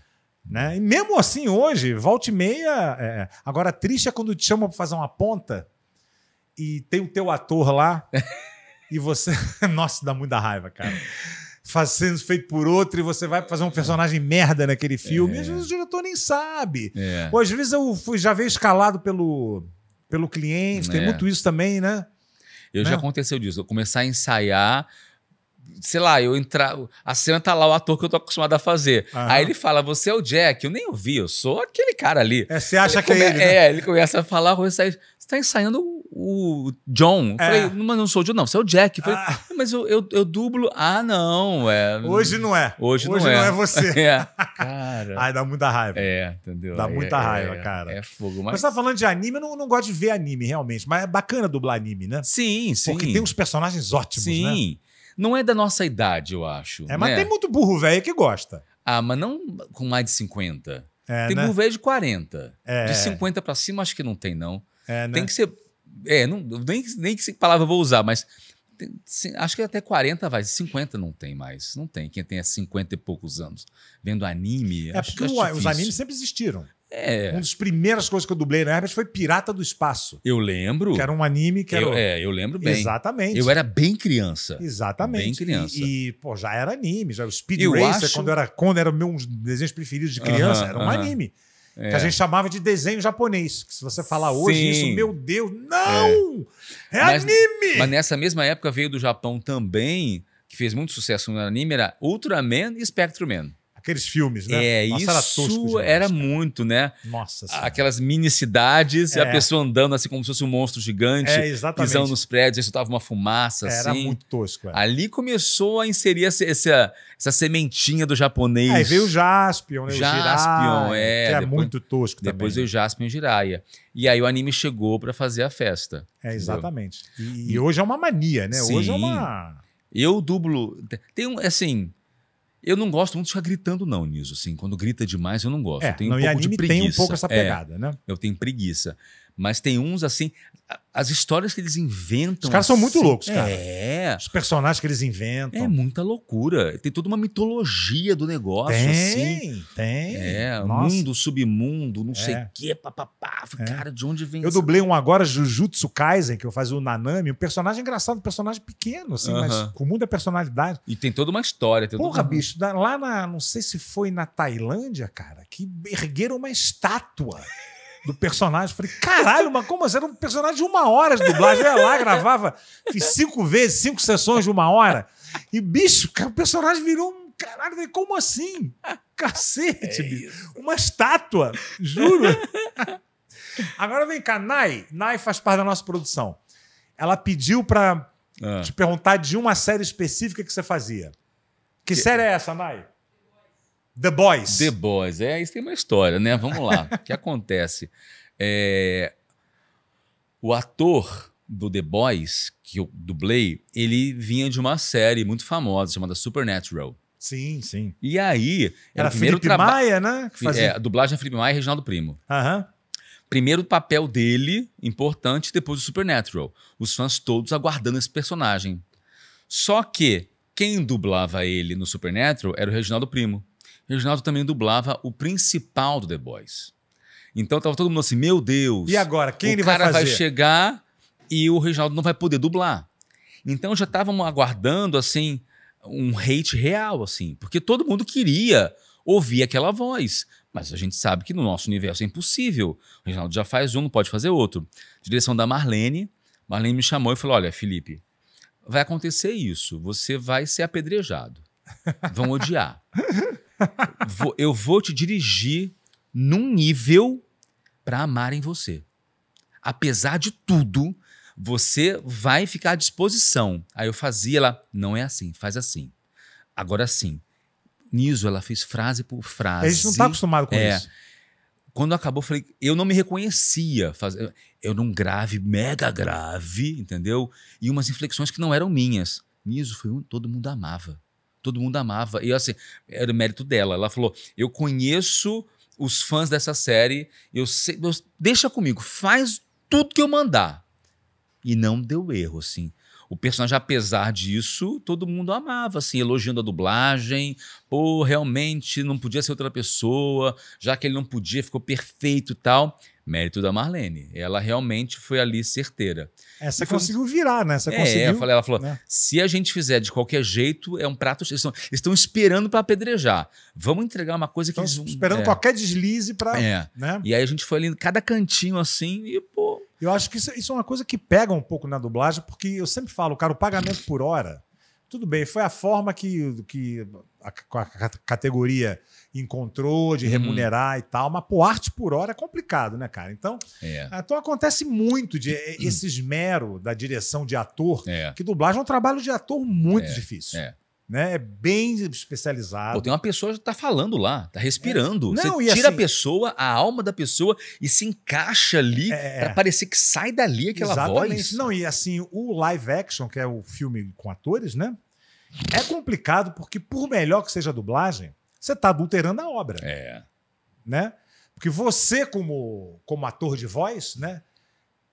Né? E mesmo assim, hoje, volta e meia. É... Agora, triste é quando te chamam para fazer uma ponta e tem o teu ator lá e você. Nossa, dá muita raiva, cara. Fazendo feito por outro e você vai fazer um personagem merda naquele filme. É. Às vezes o diretor nem sabe. É. Ou às vezes eu fui, já veio escalado pelo, pelo cliente, é. tem muito isso também, né? Eu né? já aconteceu disso. Eu começar a ensaiar sei lá, eu entrar. A cena tá lá, o ator que eu tô acostumado a fazer. Aí ele fala: Você é o Jack? Eu nem ouvi, eu sou aquele cara ali. É, você acha ele que é ele? Né? É, ele começa a falar, tá você tá ensaiando o John. É. Falei, mas não sou o John, não, você é o Jack. Falei, ah. mas eu, eu, eu, dublo. Ah, não. É... Hoje não é. Hoje, Hoje não, é. não é, é você. é. Cara. Ai, dá muita raiva. É, entendeu? Dá muita é, é, raiva, cara. É fogo, mas. Mas você tá falando de anime, eu não, não gosto de ver anime, realmente. Mas é bacana dublar anime, né? Sim, sim. Porque tem uns personagens ótimos, sim. né? Sim. Não é da nossa idade, eu acho. É, mas né? tem muito burro velho que gosta. Ah, mas não com mais de 50. É, tem né? burro velho de 40. É, de 50 para cima, acho que não tem, não. É, né? Tem que ser. É, não, nem, nem que palavra eu vou usar, mas acho que até 40 vai, 50 não tem mais. Não tem. Quem tem 50 e poucos anos vendo anime. É acho, porque acho é o, os animes sempre existiram. É. Uma das primeiras coisas que eu dublei na Herbert foi Pirata do Espaço. Eu lembro. Que era um anime que eu, era. É, eu lembro bem. Exatamente. Eu era bem criança. Exatamente. Bem criança. E, e pô, já era anime, já o Speed eu Racer, acho... quando era quando era meu um dos desenhos preferidos de criança, uh -huh, era um uh -huh. anime. É. Que a gente chamava de desenho japonês. Que se você falar hoje Sim. isso, meu Deus, é. não! É, é mas, anime! Mas nessa mesma época veio do Japão também, que fez muito sucesso no anime, era Ultraman e Spectrum Man. Aqueles filmes, né? É, Nossa, isso era, era muito, né? Nossa senhora. Aquelas mini cidades é. e a é. pessoa andando assim como se fosse um monstro gigante. É, exatamente. Pisando nos prédios, aí soltava uma fumaça, era assim. Era muito tosco. Era. É. Ali começou a inserir essa, essa, essa sementinha do japonês. Aí é, veio o Jaspion, né? O Jaspion, é. Que é depois, muito tosco depois também. Depois veio o Jaspion e o Jiraiya. E aí o anime chegou para fazer a festa. É, exatamente. E, e, hoje é uma mania, né? Sim. Hoje é uma... Eu dublo... Tem um, assim... Eu não gosto muito de ficar gritando, não, nisso. Assim, quando grita demais, eu não gosto. É, eu tenho não, um pouco de preguiça. Tem um pouco essa é, pegada, é, né? Eu tenho preguiça. Mas tem uns assim. As histórias que eles inventam. Os caras assim, são muito assim, loucos, cara. É. Os personagens que eles inventam. É muita loucura. Tem toda uma mitologia do negócio, tem, assim. Tem. É, Nossa. mundo, submundo, não é. sei o quê, papapá. É. Cara, de onde vem Eu essa... dublei um agora, Jujutsu Kaisen, que eu fazia o Nanami. Um personagem engraçado, um personagem pequeno, assim, uh -huh. mas com muita personalidade. E tem toda uma história. Porra, uma... bicho, lá na. Não sei se foi na Tailândia, cara, que ergueram uma estátua do personagem. Falei, caralho, mas como assim? Era um personagem de uma hora de dublagem. Eu ia lá, gravava, fiz cinco vezes, cinco sessões de uma hora. E, bicho, o personagem virou um. Caralho, como assim? Cacete, é bicho. Uma estátua, juro. Agora vem cá, Nai. Nai faz parte da nossa produção. Ela pediu para ah. te perguntar de uma série específica que você fazia. Que, que... série é essa, Nai? The Boys. The Boys. É, isso tem uma história, né? Vamos lá. o que acontece? É... O ator do The Boys, que eu dublei, ele vinha de uma série muito famosa chamada Supernatural. Sim, sim. E aí. Era, era Felipe traba... Maia, né? Fazia... É, a dublagem é Felipe Maia e Reginaldo Primo. Aham. Primeiro papel dele, importante, depois do Supernatural. Os fãs todos aguardando esse personagem. Só que quem dublava ele no Supernatural era o Reginaldo Primo. Reginaldo também dublava o principal do The Boys. Então tava todo mundo assim, meu Deus. E agora, quem ele vai fazer? O cara vai chegar e o Reginaldo não vai poder dublar. Então já estavam aguardando assim um hate real assim, porque todo mundo queria ouvir aquela voz. Mas a gente sabe que no nosso universo é impossível. O Reginaldo já faz um, não pode fazer outro. Direção da Marlene. Marlene me chamou e falou: Olha, Felipe, vai acontecer isso. Você vai ser apedrejado. Vão odiar. vou, eu vou te dirigir num nível para amarem você. Apesar de tudo, você vai ficar à disposição. Aí eu fazia lá, não é assim, faz assim. Agora sim. Nisso ela fez frase por frase. A gente não está acostumado com é, isso. Quando acabou, eu falei, eu não me reconhecia. Faz, eu não grave, mega grave, entendeu? E umas inflexões que não eram minhas. Nisso foi um, todo mundo amava todo mundo amava. E assim, era o mérito dela. Ela falou: eu conheço os fãs dessa série, eu, sei, eu deixa comigo, faz tudo que eu mandar. E não deu erro, assim. O personagem, apesar disso, todo mundo amava, assim, elogiando a dublagem. Pô, realmente não podia ser outra pessoa, já que ele não podia, ficou perfeito e tal. Mérito da Marlene. Ela realmente foi ali certeira. Essa e conseguiu foi... virar, né? Essa é, conseguiu. É, falei, ela falou: né? se a gente fizer de qualquer jeito, é um prato. Eles estão, eles estão esperando para apedrejar. Vamos entregar uma coisa que estão eles Esperando é. qualquer deslize para. É. Né? E aí a gente foi ali em cada cantinho assim e, pô. Eu acho que isso, isso é uma coisa que pega um pouco na dublagem, porque eu sempre falo, cara, o pagamento por hora tudo bem, foi a forma que, que a, a categoria encontrou de uhum. remunerar uhum. e tal, mas por arte por hora é complicado, né, cara? Então, é. então acontece muito de esse esmero da direção de ator, é. que dublagem é um trabalho de ator muito é. difícil. É né? É bem especializado. Pô, tem uma pessoa que está falando lá, está respirando. É. Não, Você tira assim, a pessoa, a alma da pessoa e se encaixa ali é, para é. parecer que sai dali aquela exatamente. voz. Não, e assim, o live action, que é o filme com atores, né? É complicado porque, por melhor que seja a dublagem, você está adulterando a obra. É. Né? Porque você, como, como ator de voz, né?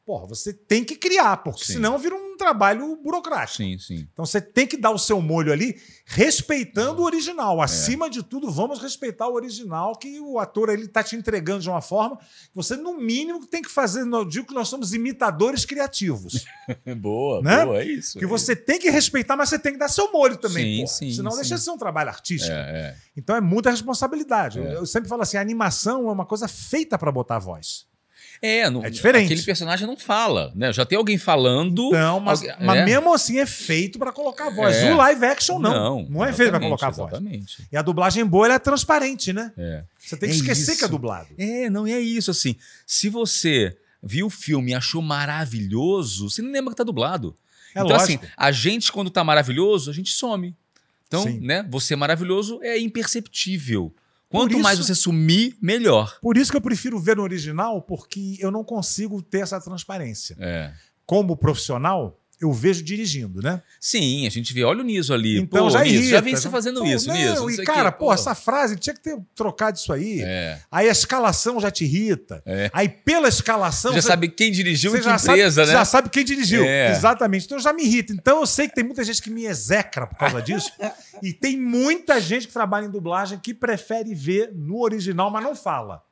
Porra, você tem que criar, porque Sim. senão vira um trabalho burocrático. Sim, sim. Então você tem que dar o seu molho ali, respeitando o é. original. É. Acima é. de tudo, vamos respeitar o original que o ator ele está te entregando de uma forma. que Você, no mínimo, tem que fazer. Eu digo que nós somos imitadores criativos. boa, né? boa, é isso. Que é você isso. tem que respeitar, mas você tem que dar seu molho também. Sim, porra. sim, Senão sim. deixa de ser um trabalho artístico. É, é. então é muita responsabilidade. Eu sempre falo assim: a animação é uma coisa feita para botar voz. É, é diferente. Aquele personagem não fala, né? Já tem alguém falando. Não, mas, alguém, mas é. mesmo assim é feito para colocar a voz. É. O live action não. Não, não é feito para colocar a voz. Exatamente. E a dublagem é boa ela é transparente, né? É. Você tem que é esquecer isso. que é dublado. É, não, e é isso assim. Se você viu o filme e achou maravilhoso, você não lembra que tá dublado. É então, assim, lógico. assim, a gente, quando tá maravilhoso, a gente some. Então, Sim. né? Você é maravilhoso é imperceptível. Quanto isso, mais você sumir, melhor. Por isso que eu prefiro ver no original, porque eu não consigo ter essa transparência. É. Como profissional, eu vejo dirigindo, né? Sim, a gente vê, olha o Niso ali. Então pô, já Niso, irrita, já vem se né? fazendo pô, isso, não, Niso. Não e cara, que, pô, pô, essa frase tinha que ter trocado isso aí. É. Aí a escalação já te irrita. É. Aí pela escalação. Você já sabe quem dirigiu e já empresa, sabe, né? Já sabe quem dirigiu. É. Exatamente. Então já me irrita. Então eu sei que tem muita gente que me execra por causa disso. e tem muita gente que trabalha em dublagem que prefere ver no original, mas não fala.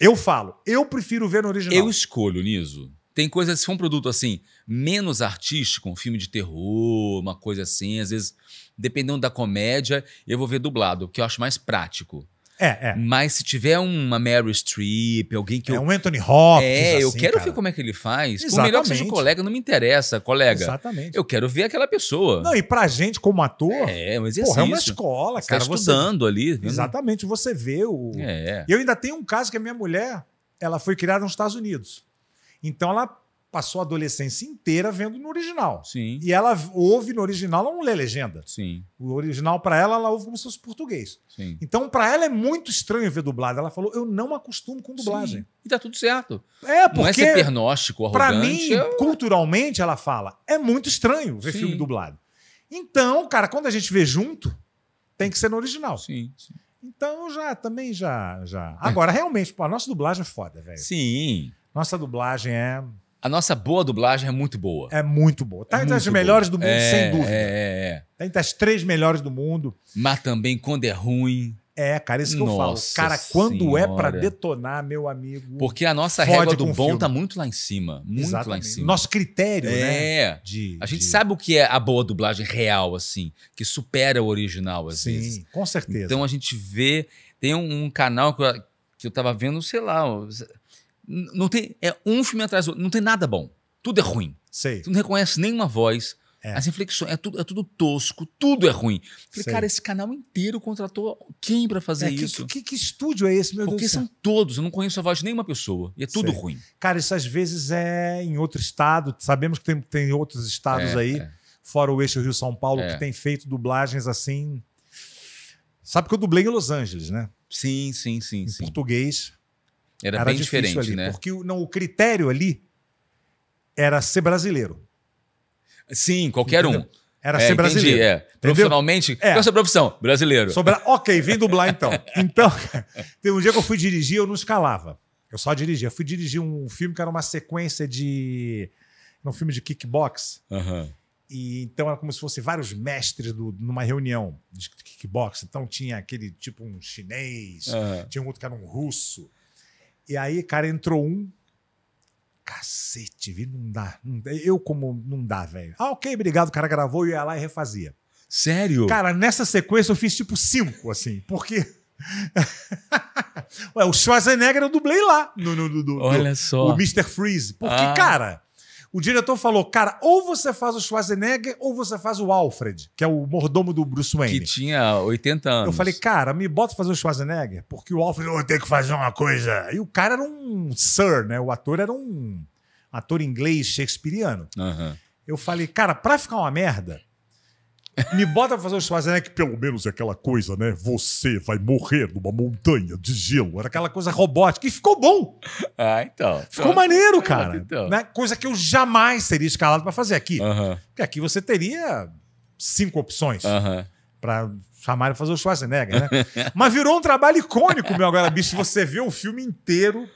Eu falo. Eu prefiro ver no original. Eu escolho, Niso tem coisas, se for um produto assim, menos artístico, um filme de terror, uma coisa assim, às vezes, dependendo da comédia, eu vou ver dublado, que eu acho mais prático. É, é. Mas se tiver uma Mary Streep, alguém que. É eu... um Anthony Hopkins. É, assim, eu quero cara. ver como é que ele faz. Exatamente. Por melhor que seja o colega, não me interessa, colega. Exatamente. Eu quero ver aquela pessoa. Não, e pra gente, como ator. É, é um exercício. Porra, é uma escola, você cara. Tá estudando você... ali. Vendo? Né? Exatamente, você vê o. É. E eu ainda tenho um caso que a minha mulher, ela foi criada nos Estados Unidos. Então ela passou a adolescência inteira vendo no original. Sim. E ela ouve no original, ela não lê legenda. Sim. O original para ela, ela ouve como se fosse português. Sim. Então para ela é muito estranho ver dublado. Ela falou: "Eu não acostumo com dublagem". Sim. E tá tudo certo. É, porque Não é ser pernóstico, arrogante. Para mim, eu... É culturalmente ela fala: "É muito estranho ver Sim. filme dublado". Então, cara, quando a gente vê junto, tem que ser no original. Sim, sim. Então já também já já. Agora realmente, pô, a nossa dublagem é foda, velho. Sim. Nossa dublagem é. A nossa boa dublagem é muito boa. É muito boa. Tá é entre as melhores do mundo, é, sem dúvida. É, é, é. Tá entre as três melhores do mundo. Mas também quando é ruim. É, cara, isso que nossa eu falo. Cara, quando é senhora. é para detonar, meu amigo. Porque a nossa régua do bom filme. tá muito lá em cima. Muito Exatamente. lá em cima. Nosso critério, é. né? É. De, a gente de... sabe o que é a boa dublagem real, assim, que supera o original, às Sim, vezes. Sim, com certeza. Então a gente vê. Tem um, um canal que eu, que eu tava vendo, sei lá não tem, é um filme atrás do outro, não tem nada bom. Tudo é ruim. Sei. Tu não reconhece nenhuma voz. É. As reflexões, é tudo, é tudo tosco, tudo é ruim. Falei, cara, esse canal inteiro contratou quem para fazer é, isso? Que, que, estúdio é esse, meu Porque Deus? Porque são todos, eu não conheço a voz de nenhuma pessoa. E é tudo Sei. ruim. Cara, isso às vezes é em outro estado. Sabemos que tem, tem outros estados é, aí, é. fora o eixo Rio-São Paulo, que é. tem feito dublagens assim. Sabe que eu dublei em Los Angeles, né? Sim, sim, sim. Em sim. português. Era, era bem diferente, ali, né? Porque não, o critério ali era ser brasileiro. Sim, qualquer Entendeu? um. Era é, ser brasileiro. Entendi, é. Profissionalmente, é. qual é a sua profissão? Brasileiro. Sobre, Ok, vim dublar então. Então, teve um dia que eu fui dirigir, eu não escalava. Eu só dirigia. fui dirigir um filme que era uma sequência de. um filme de kickbox. E, então era como se fossem vários mestres do, numa reunião de kickbox. Então tinha aquele tipo um chinês, tinha um outro que era um russo, e aí, cara, entrou um. Cacete, vi, não dá. eu, como não dá, velho. Ah, ok, obrigado. O cara gravou e ia lá e refazia. Sério? Cara, nessa sequência eu fiz tipo cinco, assim, porque. Ué, o Schwarzenegger eu dublei lá no, no, no, no Olha só. O Mr. Freeze. Porque, ah. cara, o diretor falou, cara, ou você faz o Schwarzenegger ou você faz o Alfred, que é o mordomo do Bruce Wayne. Que tinha 80 anos. Eu falei, cara, me bota fazer o Schwarzenegger, porque o Alfred, eu tenho que fazer uma coisa. E o cara era um sir, né? O ator era um ator inglês shakespeariano. Uhum. Eu falei, cara, pra ficar uma merda, me bota pra fazer o Schwarzenegger, é pelo menos é aquela coisa, né? Você vai morrer numa montanha de gelo. Era aquela coisa robótica. E ficou bom. Ah, então. Ficou então, maneiro, ah, cara. Então. Né? Coisa que eu jamais seria escalado para fazer aqui. Porque aqui você teria cinco opções uh para chamar e fazer o Schwarzenegger, né, né? Mas virou um trabalho icônico, meu agora, bicho. Você vê o filme inteiro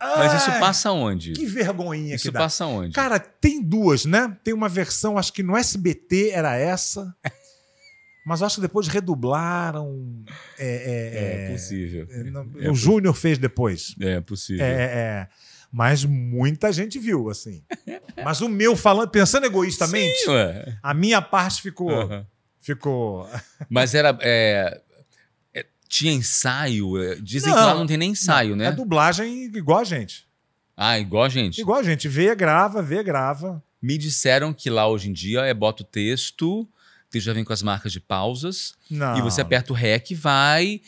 mas isso passa onde? Que vergonhinha isso que dá. Isso passa onde? Cara, tem duas, né? Tem uma versão, acho que no SBT era essa. Mas acho que depois redublaram. É, é, é, é possível. É, é o é, Júnior fez depois. É, possível. É, é Mas muita gente viu, assim. Mas o meu, falando, pensando egoístamente, Sim, a minha parte ficou. Uh -huh. Ficou. Mas era. É, tinha ensaio. É, dizem não, que lá não tem nem ensaio, não, né? É dublagem igual a gente. Ah, igual a gente? Igual a gente. Vê, grava, vê, grava. Me disseram que lá hoje em dia é bota o texto, que já vem com as marcas de pausas. Não. E você aperta o REC, vai,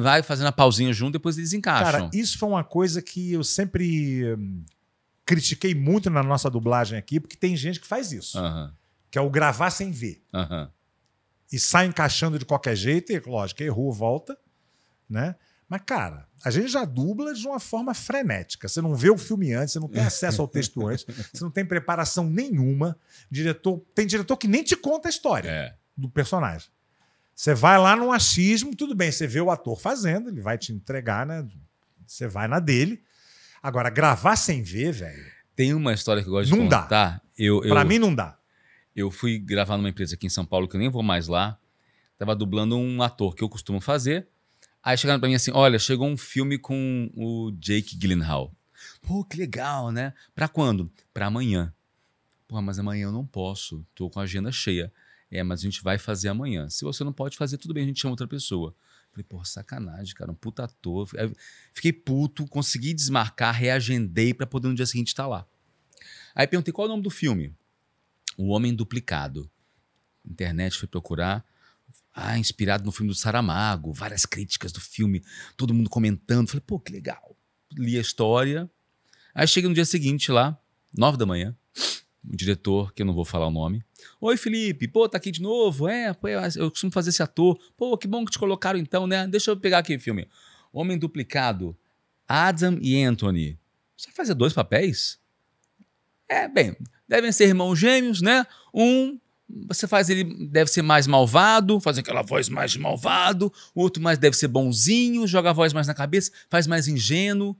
vai fazendo a pausinha junto, depois eles encaixam. Cara, isso foi uma coisa que eu sempre hum, critiquei muito na nossa dublagem aqui, porque tem gente que faz isso. Uhum. Que é o gravar sem ver. Uhum. E sai encaixando de qualquer jeito, e lógico, errou, volta né? Mas, cara, a gente já dubla de uma forma frenética. Você não vê o filme antes, você não tem acesso ao texto antes, você não tem preparação nenhuma. Diretor, tem diretor que nem te conta a história é. do personagem. Você vai lá num achismo, tudo bem, você vê o ator fazendo, ele vai te entregar, né? Você vai na dele. Agora, gravar sem ver, velho. Tem uma história que eu gosto não de contar. Não dá. Eu, eu, pra mim, não dá. Eu fui gravar numa empresa aqui em São Paulo, que eu nem vou mais lá. Tava dublando um ator que eu costumo fazer Aí chegaram pra mim assim: olha, chegou um filme com o Jake Gyllenhaal. Pô, que legal, né? Pra quando? Pra amanhã. Pô, mas amanhã eu não posso, tô com a agenda cheia. É, mas a gente vai fazer amanhã. Se você não pode fazer, tudo bem, a gente chama outra pessoa. Falei, pô, sacanagem, cara, um puta ator. Fiquei puto, consegui desmarcar, reagendei para poder no dia seguinte estar tá lá. Aí perguntei qual é o nome do filme. O Homem Duplicado. Internet foi procurar. Ah, inspirado no filme do Saramago, várias críticas do filme, todo mundo comentando. Falei, pô, que legal. Li a história. Aí chega no dia seguinte lá, nove da manhã, o diretor, que eu não vou falar o nome. Oi, Felipe, pô, tá aqui de novo? É, pô, é, eu costumo fazer esse ator. Pô, que bom que te colocaram então, né? Deixa eu pegar aqui o filme. Homem Duplicado, Adam e Anthony. Você vai fazer dois papéis? É, bem, devem ser irmãos gêmeos, né? Um você faz ele deve ser mais malvado, faz aquela voz mais malvado, o outro mais deve ser bonzinho, joga a voz mais na cabeça, faz mais ingênuo.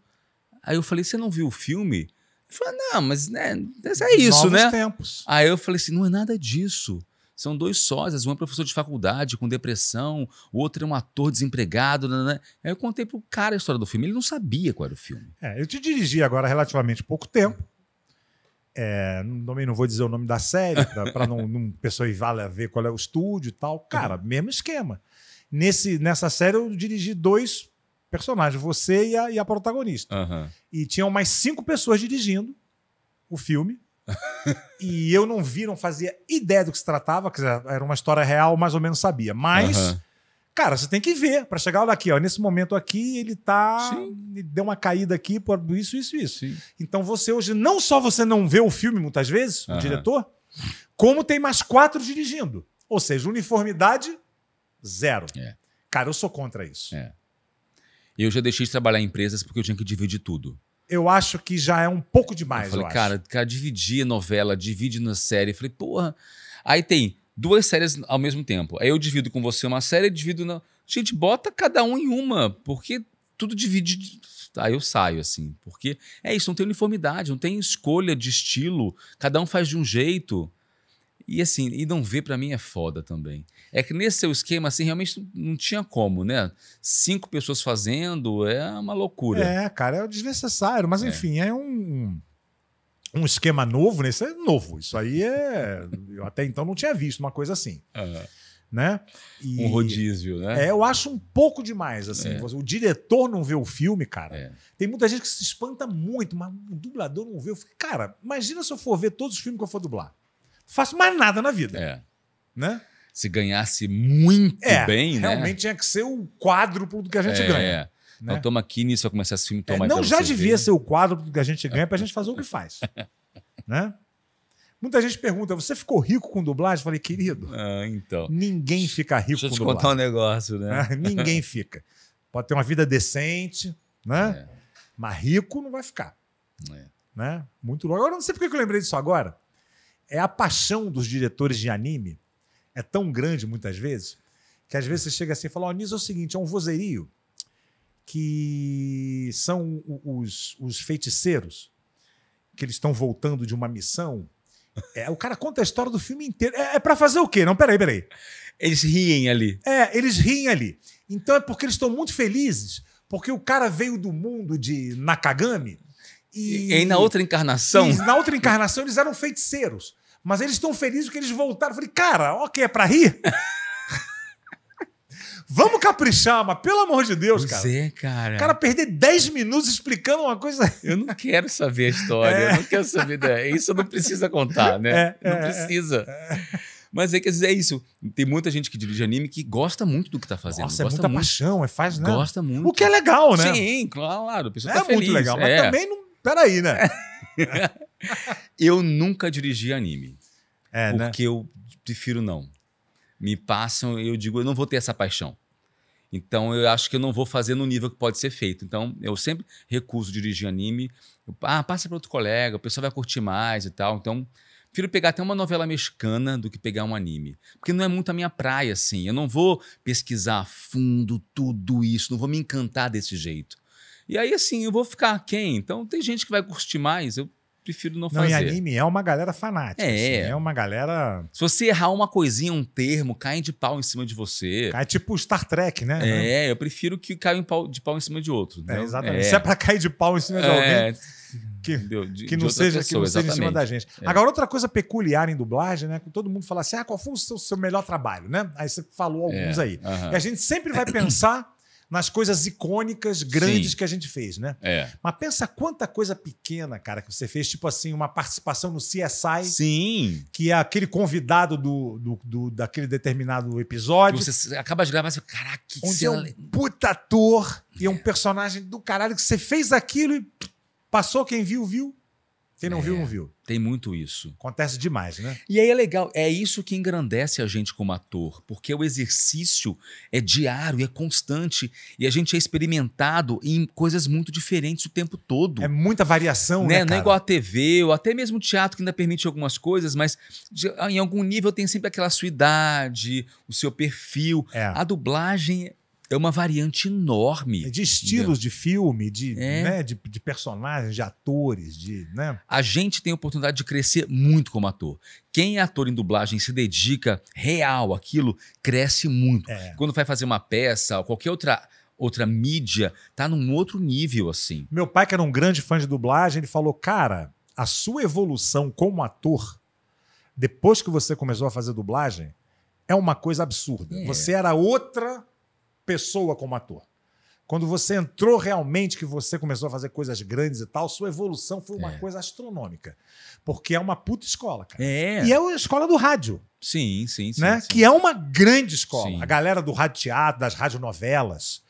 Aí eu falei, você não viu o filme? Ele falou, não, mas né, é isso, Novos né? Tempos. Aí eu falei assim, não é nada disso. São dois sósias, um é professor de faculdade com depressão, o outro é um ator desempregado. Né, né, né. Aí eu contei pro cara a história do filme, ele não sabia qual era o filme. É, eu te dirigi agora relativamente pouco tempo é, também não vou dizer o nome da série, para não, não pessoa ir vale a ver qual é o estúdio e tal. Cara, uhum. mesmo esquema. Nesse, nessa série eu dirigi dois personagens, você e a, e a protagonista. Uhum. E tinham mais cinco pessoas dirigindo o filme. e eu não vi, não fazia ideia do que se tratava, quer dizer, era uma história real, mais ou menos sabia. Mas. Uhum Cara, você tem que ver para chegar olha aqui, ó, nesse momento aqui ele tá Sim. Ele deu uma caída aqui por isso, isso, isso. Sim. Então você hoje não só você não vê o filme muitas vezes, uhum. o diretor, como tem mais quatro dirigindo, ou seja, uniformidade zero. É. Cara, eu sou contra isso. É. Eu já deixei de trabalhar em empresas porque eu tinha que dividir tudo. Eu acho que já é um pouco demais. Eu falei, eu cara, cara, dividir novela, divide na série. Eu falei, porra. Aí tem duas séries ao mesmo tempo. Aí eu divido com você uma série, divido na. Gente, bota cada um em uma, porque tudo divide. Aí eu saio, assim. Porque é isso, não tem uniformidade, não tem escolha de estilo, cada um faz de um jeito. E assim, e não ver para mim é foda também. É que nesse seu esquema, assim, realmente não tinha como, né? Cinco pessoas fazendo é uma loucura. É, cara, é desnecessário, mas é. enfim, é um um esquema novo, né? Isso é novo. Isso aí é. Eu até então não tinha visto uma coisa assim. Uhum. Né? E, um rodízio, né? É, eu acho um pouco demais, assim. É. O diretor não vê o filme, cara. É. Tem muita gente que se espanta muito, mas o dublador não vê. Eu fico, cara, imagina se eu for ver todos os filmes que eu for dublar. Não faço mais nada na vida. É. Né? Se ganhasse muito é, bem, realmente né? Realmente tinha que ser o quádruplo do que a gente é, ganha. Né? Então toma aqui, nisso vai começar esse filme tomar é, Não já devia ser o quadro que a gente ganha para a gente fazer o que faz. né? Muita gente pergunta, você ficou rico com dublagem? Eu falei, querido, ah, então. ninguém fica rico com dublagem. Deixa eu te contar um negócio, né? ninguém fica. Pode ter uma vida decente, né? É. Mas rico não vai ficar. É. Né? Muito louco. Agora, não sei por que eu lembrei disso agora. É a paixão dos diretores de anime. É tão grande, muitas vezes, que às vezes você chega assim e fala, ó, oh, Nisso é o seguinte, é um vozerio que são os, os feiticeiros, que eles estão voltando de uma missão. É, o cara conta a história do filme inteiro. É, é para fazer o quê? Não, peraí, peraí. Eles riem ali. É, eles riem ali. Então é porque eles estão muito felizes, porque o cara veio do mundo de Nakagami. E, e aí na outra encarnação. E na outra encarnação eles eram feiticeiros. Mas eles estão felizes porque eles voltaram. Eu falei, cara, ok, é pra rir? Vamos caprichar, mas pelo amor de Deus, pois cara. Você, é, cara. O cara perder 10 minutos explicando uma coisa. Eu não quero saber a história, é. eu não quero saber. Da... Isso não precisa contar, né? É, não é, é. precisa. Mas é que é isso. Tem muita gente que dirige anime que gosta muito do que tá fazendo. Nossa, gosta é muita muito. paixão, é faz, né? Gosta muito. O que é legal, né? Sim, claro. A pessoa é tá feliz. muito legal, mas é. também não. Peraí, né? eu nunca dirigi anime. É, né? porque né? eu prefiro não. Me passam, eu digo, eu não vou ter essa paixão. Então eu acho que eu não vou fazer no nível que pode ser feito. Então eu sempre recuso dirigir anime. Eu, ah, passa para outro colega, o pessoal vai curtir mais e tal. Então prefiro pegar até uma novela mexicana do que pegar um anime. Porque não é muito a minha praia, assim. Eu não vou pesquisar a fundo tudo isso, não vou me encantar desse jeito. E aí, assim, eu vou ficar quem? Então tem gente que vai curtir mais. Eu prefiro não, não fazer. Não, anime é uma galera fanática. É. Assim, é uma galera. Se você errar uma coisinha, um termo, caem de pau em cima de você. É tipo Star Trek, né? É, eu prefiro que caia de pau em cima de outro. É, exatamente. É. Se é pra cair de pau em cima de é. alguém. Que, de, que, não seja, pessoa, que não seja exatamente. em cima da gente. É. Agora, outra coisa peculiar em dublagem, né? Que todo mundo fala assim: ah, qual foi o seu, seu melhor trabalho, né? Aí você falou é, alguns é. aí. Uhum. E a gente sempre vai pensar nas coisas icônicas, grandes Sim. que a gente fez, né? É. Mas pensa quanta coisa pequena, cara, que você fez, tipo assim, uma participação no CSI. Sim. Que é aquele convidado do, do, do daquele determinado episódio. Que você acaba de gravar assim, caraca, que Onde é um puta ator é. e é um é. personagem do caralho que você fez aquilo e passou, quem viu, viu. Quem não é, viu, não viu. Tem muito isso. Acontece demais, né? E aí é legal, é isso que engrandece a gente como ator, porque o exercício é diário, é constante, e a gente é experimentado em coisas muito diferentes o tempo todo. É muita variação, né? né não é igual a TV, ou até mesmo o teatro que ainda permite algumas coisas, mas em algum nível tem sempre aquela sua idade, o seu perfil. É. A dublagem é uma variante enorme. É de estilos entendeu? de filme, de, é. né, de, de, personagens, de atores. De, né? A gente tem a oportunidade de crescer muito como ator. Quem é ator em dublagem se dedica real àquilo, cresce muito. É. Quando vai fazer uma peça ou qualquer outra outra mídia, tá num outro nível, assim. Meu pai, que era um grande fã de dublagem, ele falou: cara, a sua evolução como ator, depois que você começou a fazer dublagem, é uma coisa absurda. É. Você era outra pessoa como ator. Quando você entrou realmente, que você começou a fazer coisas grandes e tal, sua evolução foi uma é. coisa astronômica. Porque é uma puta escola, cara. É. E é a escola do rádio. Sim, sim, sim. Né? sim. Que é uma grande escola. Sim. A galera do rádio teatro, das radionovelas.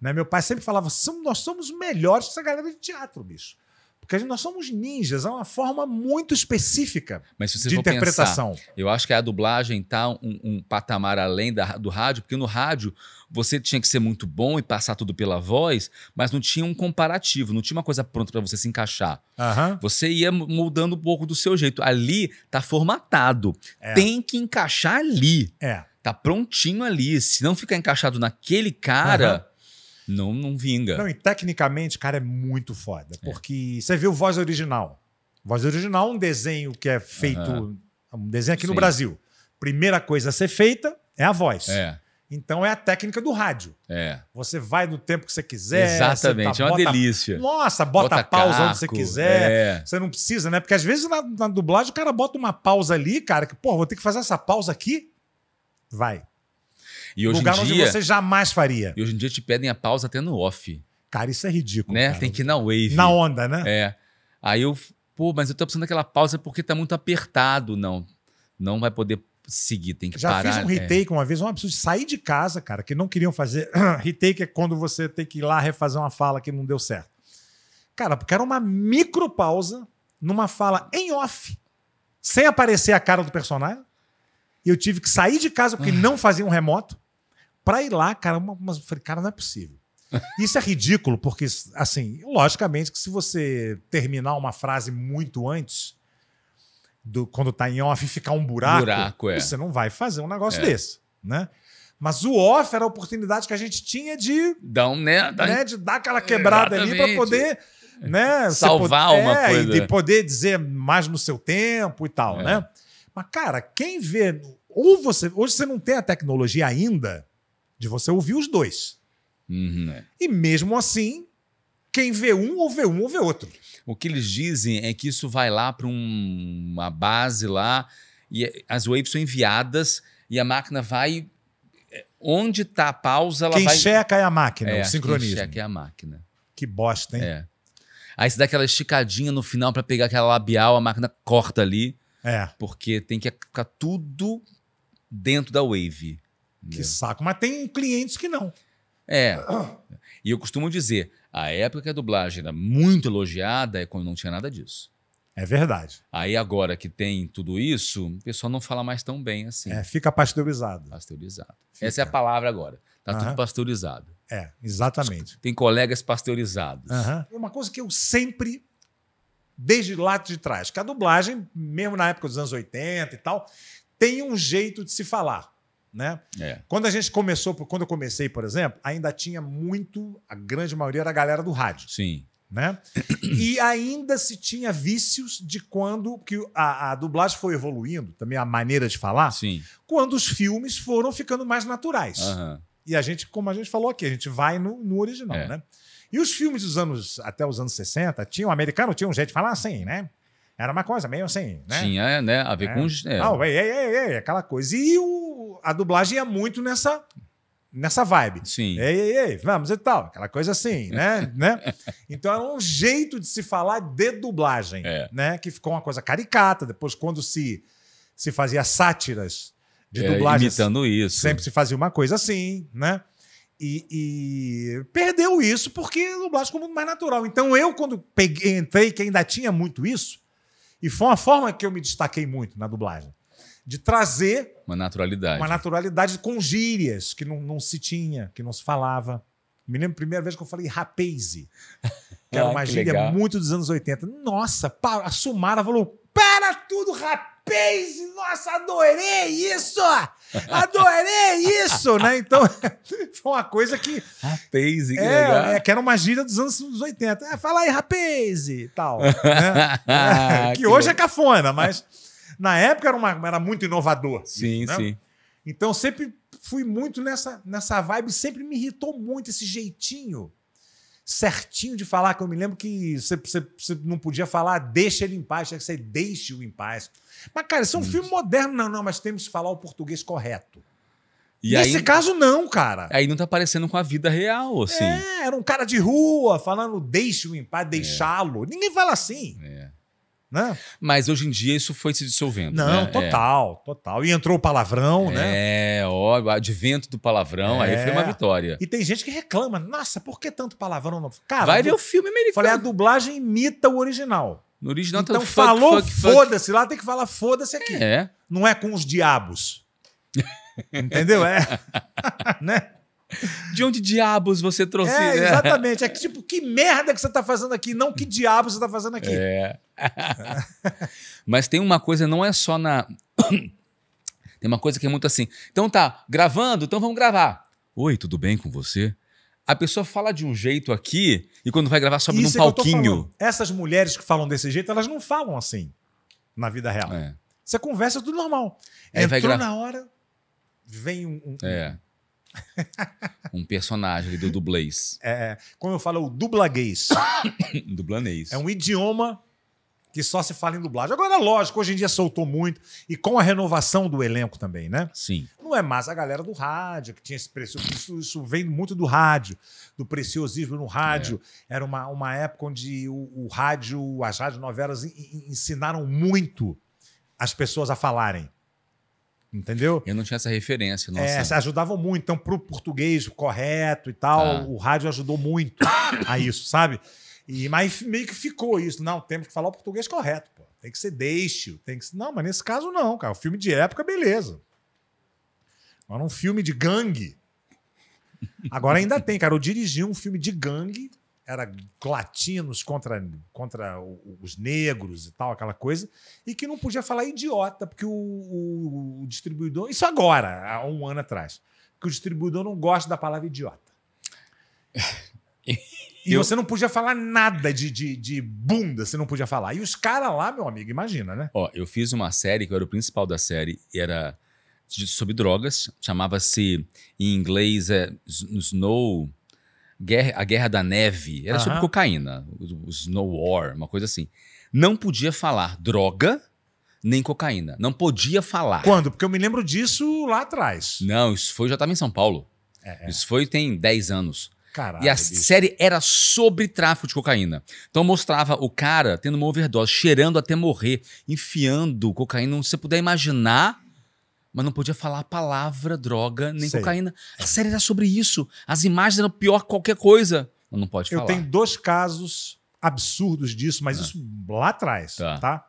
Né? Meu pai sempre falava: nós somos melhores que essa galera de teatro, bicho. Porque nós somos ninjas, é uma forma muito específica de interpretação. Pensar, eu acho que a dublagem está um, um, patamar além da, do rádio, porque no rádio você tinha que ser muito bom e passar tudo pela voz, mas não tinha um comparativo, não tinha uma coisa pronta para você se encaixar. Uhum. Você ia moldando um pouco do seu jeito. Ali tá formatado. É. Tem que encaixar ali. É. Tá prontinho ali. Se não ficar encaixado naquele cara. Uhum. Não, não vinga. Não, e tecnicamente, cara, é muito foda. É. Porque é. você viu voz original. Voz original é um desenho que é feito. Uhum. Um desenho aqui Sim. no Brasil. Primeira coisa a ser feita é a voz. É. Então é a técnica do rádio. É. Você vai no tempo que você quiser. Exatamente, tá, é uma delícia. Nossa, bota, bota pausa caco, onde você quiser. É. Você não precisa, né? Porque às vezes na, na, dublagem o cara bota uma pausa ali, cara, que, pô, vou ter que fazer essa pausa aqui. Vai. E hoje Lugar em dia, onde você jamais faria. E hoje em dia te pedem a pausa até no off. Cara, isso é ridículo. Né? Cara. Tem que ir na wave. Na onda, né? É. Aí eu, pô, mas eu tô precisando daquela pausa porque tá muito apertado. Não, não vai poder seguir, tem que Já parar. Já fiz um é. retake é. uma vez, um absurdo. sair de casa, cara, que não queriam fazer. retake é quando você tem que ir lá refazer uma fala que não deu certo. Cara, porque era uma micro pausa numa fala em off, sem aparecer a cara do personagem. E eu tive que sair de casa porque ah. não fazia um remoto para ir lá, cara. Uma, uma, falei, cara, não é possível. Isso é ridículo, porque, assim, logicamente que se você terminar uma frase muito antes, do, quando tá em off ficar um buraco, buraco é. você não vai fazer um negócio é. desse, né? Mas o off era a oportunidade que a gente tinha de dar um né, dar, né, de dar aquela quebrada exatamente. ali para poder né, salvar poder, uma é, coisa e poder dizer mais no seu tempo e tal, é. né? Mas cara, quem vê ou você hoje você não tem a tecnologia ainda de você ouvir os dois. Uhum. É. E mesmo assim, quem vê um ou vê um ou vê outro. O que eles dizem é que isso vai lá para um, uma base lá e as waves são enviadas e a máquina vai eh, onde está a pausa, ela quem vai... checa é a máquina, é, o sincronismo. Quem checa é a máquina. Que bosta, hein? É. Aí você dá aquela esticadinha no final para pegar aquela labial, a máquina corta ali. É. Porque tem que ficar tudo dentro da wave. Entendeu? Que saco. Mas tem clientes que não. É. E eu costumo dizer, a época que é a dublagem era muito elogiada é quando não tinha nada disso. É verdade. Aí agora que tem tudo isso, o pessoal não fala mais tão bem assim. É, fica pasteurizado. Pasteurizado. Fica. Essa é a palavra agora. Tá uhum. tudo pasteurizado. É, exatamente. Tem colegas pasteurizados. Uhum. Uma coisa que eu sempre, desde lá de trás, que a dublagem, mesmo na época dos anos 80 e tal, tem um jeito de se falar né? É. Quando a gente começou, quando eu comecei, por exemplo, ainda tinha muito, a grande maioria era a galera do rádio. Sim. Né? E ainda se tinha vícios de quando que a, a, dublagem foi evoluindo, também a maneira de falar, Sim. quando os filmes foram ficando mais naturais. Uhum. E a gente, como a gente falou aqui, a gente vai no, no original, é. né? E os filmes dos anos, até os anos 60, tinham, americano tinha um jeito de falar assim, né? Era uma coisa meio assim, né? Tinha, né? A ver é. com... É. aquela coisa. E o a dublagem é muito nessa nessa vibe. Sim. Ei, ei, ei, vamos e tal. Aquela coisa assim, né? né? Então era é um jeito de se falar de dublagem, é. né? Que ficou uma coisa caricata. Depois, quando se, se fazia sátiras de é, dublagem. Imitando isso. Sempre se fazia uma coisa assim, né? E, e perdeu isso porque a dublagem ficou muito mais natural. Então eu, quando peguei, entrei, que ainda tinha muito isso, e foi uma forma que eu me destaquei muito na dublagem de trazer. Uma naturalidade. Uma naturalidade com gírias que não, não se tinha, que não se falava. Me lembro a primeira vez que eu falei rapaze, que era ah, uma ah, gíria legal. muito dos anos 80. Nossa, a Sumara falou: para tudo, rapaze! Nossa, adorei isso! Adorei isso! né? Então, foi uma coisa que. Rapaze, que é, legal. É, que era uma gíria dos anos 80. É, fala aí, rapaze! Tal. Né? É, ah, que, que, hoje legal. é cafona, mas. Na época era, uma, era muito inovador. Sim, isso, né? sim. Então sempre fui muito nessa, nessa vibe, sempre me irritou muito esse jeitinho certinho de falar, que eu me lembro que você, você, você não podia falar deixa ele em paz, tinha que ser deixe-o em paz. Mas, cara, isso é um filme moderno, não, não, mas temos que falar o português correto. E Nesse aí, caso, não, cara. Aí não tá parecendo com a vida real, assim. É, era um cara de rua falando deixe-o em paz, é. deixá-lo. É. Ninguém fala assim. É. Né? Mas hoje em dia isso foi se dissolvendo. Não, né? É. total, é. total. E entrou o palavrão, é, né? É, ó, o advento do palavrão, é. aí foi uma é. vitória. E tem gente que reclama, nossa, por que tanto palavrão? novo? Cara, Vai ver o filme americano. Falei, a dublagem imita o original. No original tá então tá falou foda-se, lá tem que falar foda-se aqui. É. Não é com os diabos. Entendeu? É. né? De onde diabos você trouxe? É, exatamente. É tipo, que merda que você está fazendo aqui, não que diabos você está fazendo aqui. É. Mas tem uma coisa, não é só na. tem uma coisa que é muito assim. Então tá, gravando, então vamos gravar. Oi, tudo bem com você? A pessoa fala de um jeito aqui e quando vai gravar sobe Isso num é palquinho. Essas mulheres que falam desse jeito, elas não falam assim na vida real. É. Você é conversa tudo normal. É, Entrou na hora, vem um, um, é um personagem ali do dublês. É, é. como eu falo, é o dublaguês. Dublanês. É um idioma que só se fala em dublagem. Agora, lógico, hoje em dia soltou muito, e com a renovação do elenco também, né? Sim. Não é mais a galera do rádio, que tinha esse preço. Isso, isso vem muito do rádio, do preciosismo no rádio. É. Era uma, uma época onde o, o rádio, as novelas ensinaram muito as pessoas a falarem. Entendeu? Eu não tinha essa referência, é, nossa. É, ajudavam muito. Então, para o português correto e tal, ah. o rádio ajudou muito a isso, sabe? E, mas meio que ficou isso. Não, temos que falar o português correto, pô. Tem que ser deixe, tem que ser... Não, mas nesse caso não, cara. O filme de época, beleza. Agora um filme de gangue. Agora ainda tem, cara. Eu dirigi um filme de gangue era latinos contra, contra os negros e tal, aquela coisa, e que não podia falar idiota, porque o, o, o distribuidor. Isso agora, há um ano atrás. Que o distribuidor não gosta da palavra idiota. E eu... você não podia falar nada de, de, de, bunda, você não podia falar. E os caras lá, meu amigo, imagina, né? Ó, eu fiz uma série que eu era o principal da série, era sobre drogas, chamava-se em inglês é Snow guerra, a Guerra da Neve, era sobre cocaína, o, o Snow War, uma coisa assim. Não podia falar droga nem cocaína. Não podia falar. Quando? Porque eu me lembro disso lá atrás. Não, isso foi, já estava em São Paulo. É, é. Isso foi tem 10 anos. Caralho, e a bicho. série era sobre tráfico de cocaína. Então mostrava o cara tendo uma overdose, cheirando até morrer, enfiando cocaína, não se puder imaginar mas não podia falar a palavra droga nem Sei. cocaína. A série era sobre isso. As imagens eram pior que qualquer coisa. Mas não pode falar. Eu tenho dois casos absurdos disso, mas ah. isso lá atrás, tá? tá?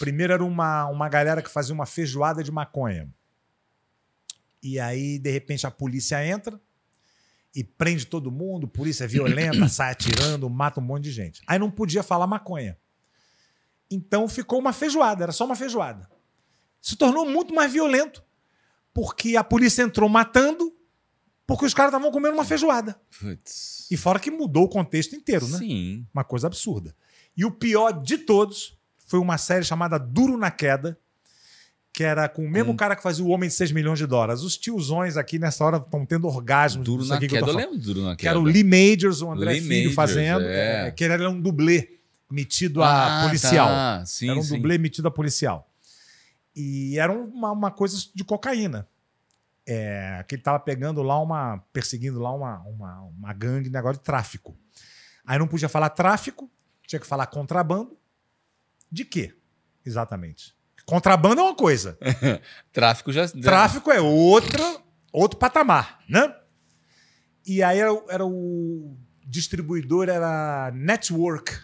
Primeiro era uma, uma galera que fazia uma feijoada de maconha. E aí, de repente, a polícia entra e prende todo mundo, polícia é violenta, sai atirando, mata um monte de gente. Aí não podia falar maconha. Então ficou uma feijoada, era só uma feijoada se tornou muito mais violento. Porque a polícia entrou matando, porque os caras estavam comendo uma feijoada. E fora que mudou o contexto inteiro, né? Sim. Uma coisa absurda. E o pior de todos foi uma série chamada Duro na Queda, que era com o mesmo hum. cara que fazia o Homem de 6 milhões de dólares. Os tiozões aqui nessa hora estão tendo orgasmo. Duro na queda, que eu, eu lembro Duro na Queda. Que era o Lee Majors, o André Lee Filho Majors, fazendo, é. é que ele era um dublê metido ah, a tá. policial. Tá. Sim, era um sim. dublê metido a policial. E era uma, uma coisa de cocaína. É, que ele tava pegando lá uma. perseguindo lá uma, uma, uma gangue, negócio de tráfico. Aí não podia falar tráfico, tinha que falar contrabando. De quê? Exatamente. Contrabando é uma coisa. Tráfico já. Tráfico é outra, outro patamar, né? E aí era, era o distribuidor, era Network,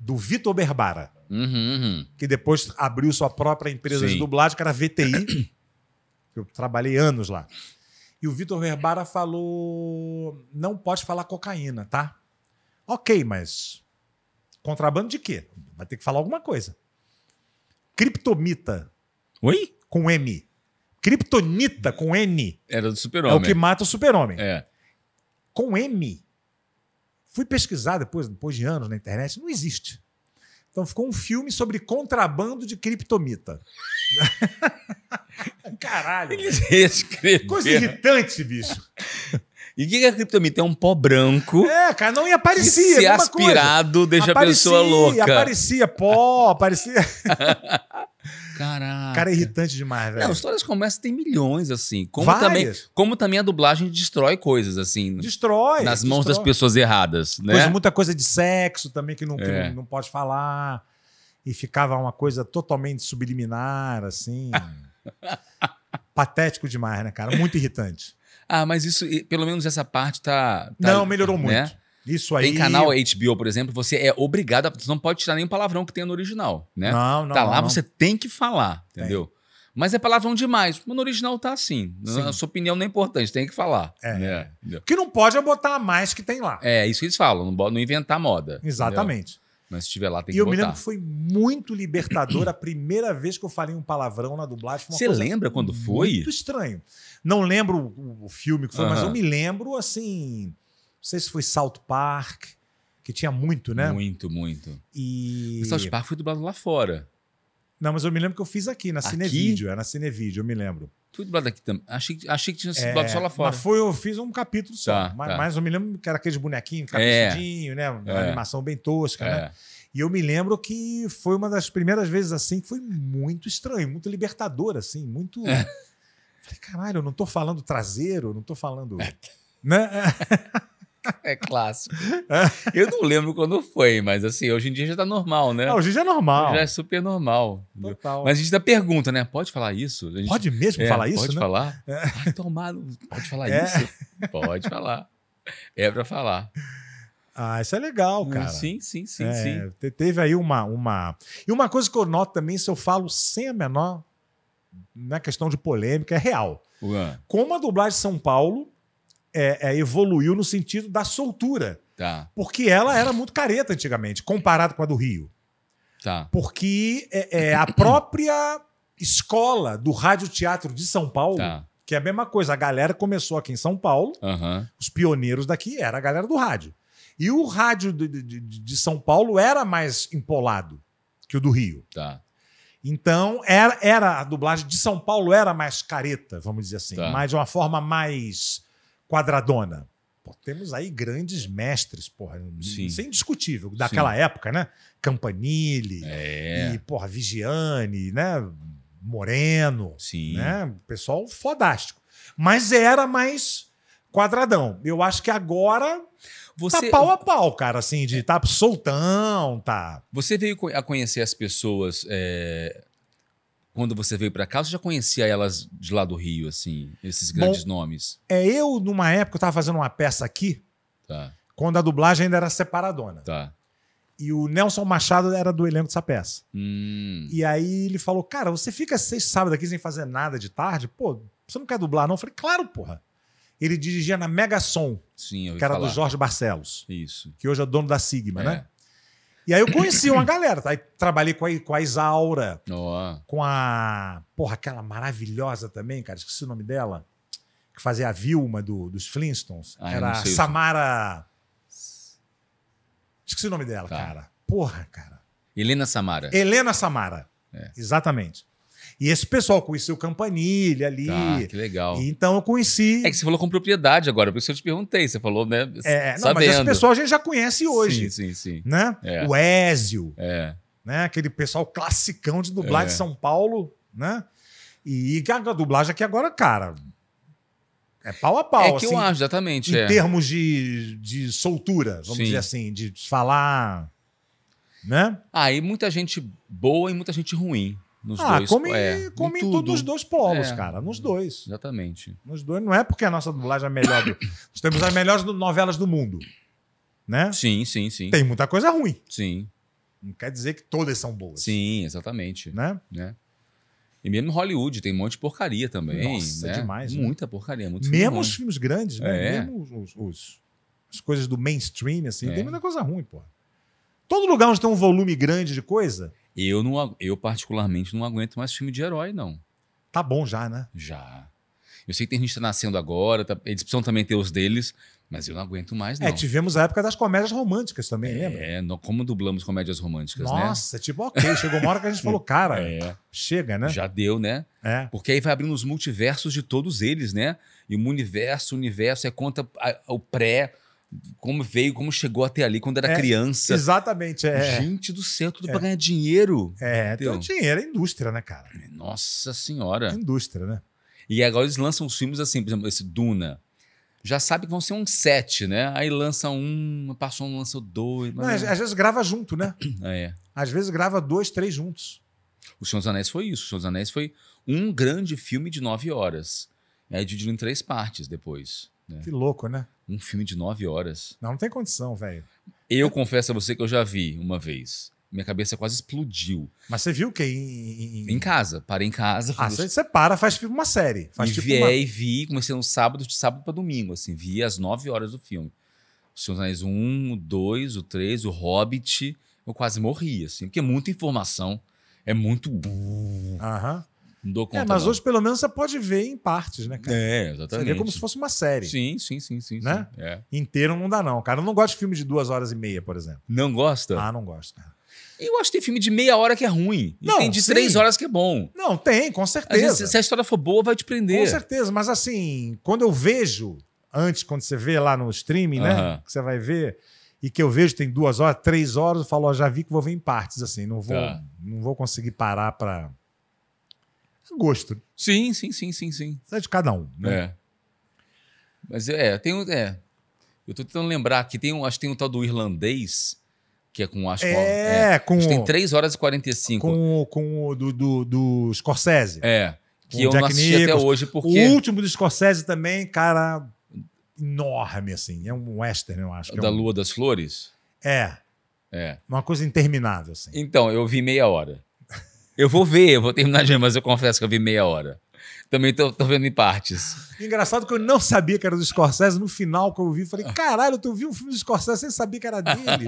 do Vitor Berbara. Uhum, uhum. Que depois abriu sua própria empresa Sim. de dublagem, que era VTI. eu trabalhei anos lá. E o Vitor Verbara falou: não pode falar cocaína, tá? Ok, mas contrabando de quê? Vai ter que falar alguma coisa. Criptomita. Oi? Com M. Kryptonita com N. Era do super-homem. É o que mata o super-homem. É. Com M. Fui pesquisar depois, depois de anos na internet, não existe. Então ficou um filme sobre contrabando de criptomita. Caralho. Eles Coisa irritante, bicho. E o que é criptomita? É um pó branco. É, cara, não ia aparecer. Se aspirado, coisa. deixa aparecia, a pessoa louca. Aparecia pó, aparecia. Caraca. Cara é irritante demais, velho. Não, histórias começam tem milhões, assim. Como também, como também a dublagem destrói coisas, assim. Destrói. Nas mãos destrói. das pessoas erradas, né? Coisa, muita coisa de sexo também que, não, que é. não, pode falar. E ficava uma coisa totalmente subliminar, assim. Patético demais, né, cara? Muito irritante. Ah, mas isso, pelo menos essa parte tá. tá não, melhorou né? muito. Isso aí. Tem canal HBO, por exemplo, você é obrigado, a, você não pode tirar nenhum palavrão que tenha no original, né? Não, não. Tá lá, não. você tem que falar, entendeu? Tem. Mas é palavrão demais. No original tá assim. Sim. A sua opinião não é importante, tem que falar. É. Né? O que não pode é botar a mais que tem lá. É, é isso que eles falam, não, não inventar moda. Exatamente. Entendeu? Mas se estiver lá, tem e que botar. E eu me lembro que foi muito libertador a primeira vez que eu falei um palavrão na dublagem. Você lembra quando foi? Muito estranho. Não lembro o filme que foi, uh -huh. mas eu me lembro, assim não sei se foi Salt Park, que tinha muito, né? Muito, muito. E. O South Park foi dublado lá fora. Não, mas eu me lembro que eu fiz aqui, na aqui? Cinevídeo. É na Cinevídeo, eu me lembro. tudo dublado aqui também. Achei, achei que tinha sido é, só lá fora. Mas foi, eu fiz um capítulo só. Tá, mas, tá. mas, eu me lembro que era aquele bonequinho cabeludinho, é, né? Uma é, animação bem tosca, né? É. E eu me lembro que foi uma das primeiras vezes assim que foi muito estranho, muito libertador, assim, muito. É. Falei, caralho, eu não tô falando traseiro, não tô falando. É. né? É clássico. É. Eu não lembro quando foi, mas assim, hoje em dia já tá normal, né? Não, hoje já é normal. Já é super normal. Total. Mas a gente dá pergunta, né? Pode falar isso? Gente... Pode mesmo é, falar pode isso? Pode né? falar? É. Ai, tomado. Pode falar é. isso? Pode falar. É pra falar. Ah, isso é legal, hum, cara. Sim, sim, sim, é, sim. Teve aí uma, uma. E uma coisa que eu noto também, se eu falo sem a menor. Na né, questão de polêmica, é real. Ué. Como a dublagem de São Paulo é, é, evoluiu no sentido da soltura. Tá. Porque ela era muito careta antigamente, comparado com a do Rio. Tá. Porque é, é, a própria escola do Rádio Teatro de São Paulo, tá. que é a mesma coisa, a galera começou aqui em São Paulo, uhum. os pioneiros daqui era a galera do rádio. E o rádio de, de, de, São Paulo era mais empolado que o do Rio. Tá. Então, era, era a dublagem de São Paulo era mais careta, vamos dizer assim, tá. mas de uma forma mais quadradona. Pô, temos aí grandes mestres, porra. Isso é indiscutível. Daquela Sim. época, né? Campanile é. e, porra, Vigiane, né? Moreno. Sim. Né? Pessoal fodástico. Mas era mais quadradão. Eu acho que agora você... tá pau a pau, cara, assim, de é. tá soltão, tá. Você veio a conhecer as pessoas é, quando você veio para cá, você já conhecia elas de lá do Rio, assim, esses grandes Bom, nomes? É, eu, numa época, eu tava fazendo uma peça aqui, tá. quando a dublagem ainda era separadona. Tá. E o Nelson Machado era do elenco dessa peça. Hum. E aí ele falou: Cara, você fica seis sábados aqui sem fazer nada de tarde? Pô, você não quer dublar, não? Eu falei: Claro, porra. Ele dirigia na Megasom, Sim, que era falar. do Jorge Barcelos. Isso. Que hoje é dono da Sigma, é. né? E aí eu conheci uma galera, tá? Aí trabalhei com a, com a Isaura, oh. com a. Porra, aquela maravilhosa também, cara, esqueci o nome dela, que fazia a Vilma do, dos Flintstones. Ah, Era a Samara. Esqueci o nome dela, tá. cara. Porra, cara. Helena Samara. Helena Samara. É. Exatamente. E esse pessoal conheceu Campanilha ali. Tá, que legal. E então eu conheci. É que você falou com propriedade agora, por isso eu te perguntei. Você falou, né? É, não, sabendo. mas esse pessoal a gente já conhece hoje. Sim, sim, sim. Né? É. O Ézio. É. Né? Aquele pessoal classicão de dublagem é. de São Paulo, né? E a dublagem aqui agora, cara, é pau a pau. É que assim, eu acho, exatamente. Em é. termos de, de soltura, vamos Sim. dizer assim, de falar. Né? Ah, e muita gente boa e muita gente ruim. Nos ah, dois, come, é, come em, em todos os dois polos, é, cara. Nos dois. Exatamente. Nos dois. Não é porque a nossa dublagem é melhor. Do... Nós temos as melhores novelas do mundo. Né? Sim, sim, sim. Tem muita coisa ruim. Sim. Não quer dizer que todas são boas. Sim, exatamente. Né? né? E mesmo Hollywood tem um monte de porcaria também. Nossa, né? é demais. Né? Muita né? porcaria. Muito mesmo os filmes grandes, né? É. Mesmo os, os, as coisas do mainstream, assim, é. tem muita coisa ruim, porra. Todo lugar onde tem um volume grande de coisa, eu, não, eu particularmente, não aguento mais filme de herói, não. Tá bom já, né? Já. Eu sei que tem gente que tá nascendo agora, tá, eles precisam também ter os deles, mas eu não aguento mais, é, não. É, tivemos a época das comédias românticas também, é, lembra? É, como dublamos comédias românticas, Nossa, né? Nossa, tipo, ok, chegou uma hora que a gente falou, cara, é. chega, né? Já deu, né? É. Porque aí vai abrindo os multiversos de todos eles, né? E o um universo, o universo, é conta a, o pré, como veio, como chegou até ali quando era é, criança. Exatamente. É. Gente do céu, tudo é. para ganhar dinheiro. É, então dinheiro é indústria, né, cara? Nossa senhora. indústria, né? E agora eles lançam os filmes assim, por exemplo, esse Duna. Já sabe que vão ser um set, né? Aí lança um, passou um, lançou dois. Não, às, às, vezes grava junto, né? Ah, é. Às vezes grava dois, três juntos. O Senhor dos Anéis foi isso. O Senhor dos Anéis foi um grande filme de nove horas. É dividido em três partes depois. É. Que louco, né? Um filme de nove horas. Não, não tem condição, velho. Eu confesso a você que eu já vi uma vez. Minha cabeça quase explodiu. Mas você viu que em, em... em casa, parei em casa. Ah, você, você para, faz tipo uma série. Faz e tipo vi, uma... e vi, comecei no sábado, de sábado para domingo, assim, vi às nove horas do filme. Os Senhor dos Anéis 1, o 2, o 3, o Hobbit, eu quase morri, assim, porque é muita informação, é muito... Aham. Uh -huh dou é, conta. É, mas não. hoje pelo menos você pode ver em partes, né, cara? É, exatamente. Você vê como se fosse uma série. Sim, sim, sim, sim. Né? Sim, é. Inteiro não dá, não. Cara, eu não gosto de filme de duas horas e meia, por exemplo. Não gosta? Ah, não gosto, cara. Eu acho que tem filme de meia hora que é ruim. E não, tem de sim. três horas que é bom. Não, tem, com certeza. Vezes, se a história for boa, vai te prender. Com certeza, mas assim, quando eu vejo, antes, quando você vê lá no streaming, uh -huh. né? Que você vai ver, e que eu vejo tem duas horas, três horas, eu falo, ó, já vi que vou ver em partes, assim, não vou, tá. não vou conseguir parar pra. É gosto. Sim, sim, sim, sim, sim. Isso é de cada um, né? É. Mas é, é, tem um. É. Eu tô tentando lembrar que tem um, acho que tem um tal do irlandês, que é com acho É, é. com. Acho que tem 3 horas e 45. Com, com o do, do, do Scorsese. É. Que eu Jack não assisti Nichols. até hoje porque. O último do Scorsese também, cara, enorme, assim. É um western, eu acho. É da é um... Lua das Flores? É. É. Uma coisa interminável, assim. Então, eu vi meia hora. Eu vou ver, eu vou terminar de ver, mas eu confesso que eu vi meia hora. Também tô, tô, vendo em partes. Engraçado que eu não sabia que era do Scorsese. No final, que eu vi, falei: ah. caralho, tu viu um filme do Scorsese sem saber que era dele.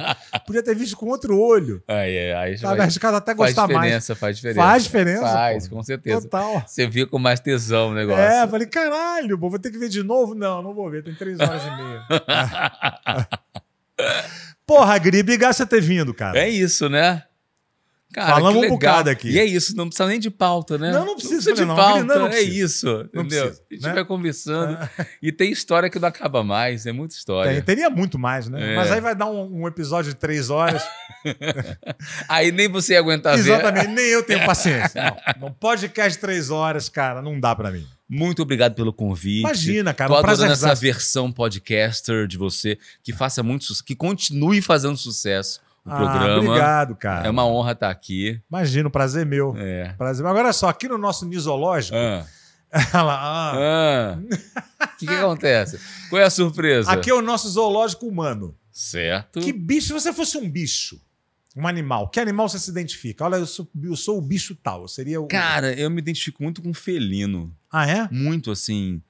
Podia ter visto com outro olho. Aí, é, aí Sabe, faz, até gostar faz diferença, mais. Faz diferença, faz diferença. Faz, pô. com certeza. Total. Você viu com mais tesão o negócio. É, falei: caralho, pô, vou ter que ver de novo? Não, não vou ver, tem três horas e meia. Porra, Gri, obrigado você ter vindo, cara. É isso, né? Cara, Falamos um bocado aqui. E é isso, não precisa nem de pauta, né? Não, não precisa, não precisa de pauta. Não, não é precisa. É isso, não entendeu? Precisa, a gente né? vai conversando. É. E tem história que não acaba mais, é muita história. Tem, teria muito mais, né? É. Mas aí vai dar um, um episódio de três horas. aí nem você ia aguentar Exatamente, ver. nem eu tenho paciência. Não, um podcast de três horas, cara, não dá para mim. Muito obrigado pelo convite. Imagina, cara. Tô um adorando essa versão podcaster de você. Que faça muito sucesso, que continue fazendo sucesso o ah, Obrigado, cara. É uma honra estar aqui. Imagino, prazer é meu. É. Prazer. É Mas agora só, aqui no nosso misológico. Ah. ah. ah. O que, que acontece? Qual é a surpresa? Aqui é o nosso zoológico humano. Certo. Que bicho, se você fosse um bicho, um animal, que animal você se identifica? Olha, eu sou, eu sou o bicho tal, eu seria o. Cara, eu me identifico muito com felino. Ah, é? Muito assim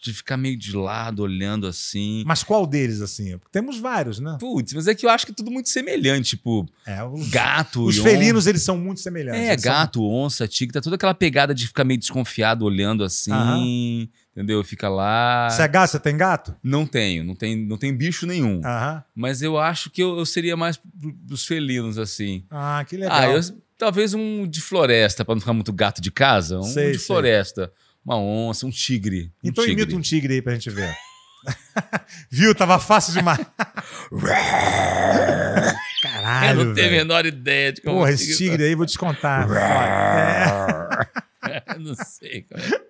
de ficar meio de lado, olhando assim. Mas qual deles, assim? Temos vários, né? Putz, mas é que eu acho que é tudo muito semelhante, tipo, é, os, gato Os felinos, eles são muito semelhantes. É, gato, são... onça, tigre, tá toda aquela pegada de ficar meio desconfiado, olhando assim, entendeu? Fica lá... Você é gato? Você tem gato? Não tenho, não tem, não tem bicho nenhum. Aham. Mas eu acho que eu, eu seria mais dos felinos, assim. Ah, que ah, legal. Ah, eu, talvez um de floresta, para não ficar muito gato de casa, um sei, de sei. floresta. Uma onça, um tigre. Um então tigre. imita um tigre aí pra gente ver. Viu? Tava fácil demais. Caralho. Eu não tenho a menor ideia de como. Porra, esse tigre, aí vou descontar. é. não sei cara.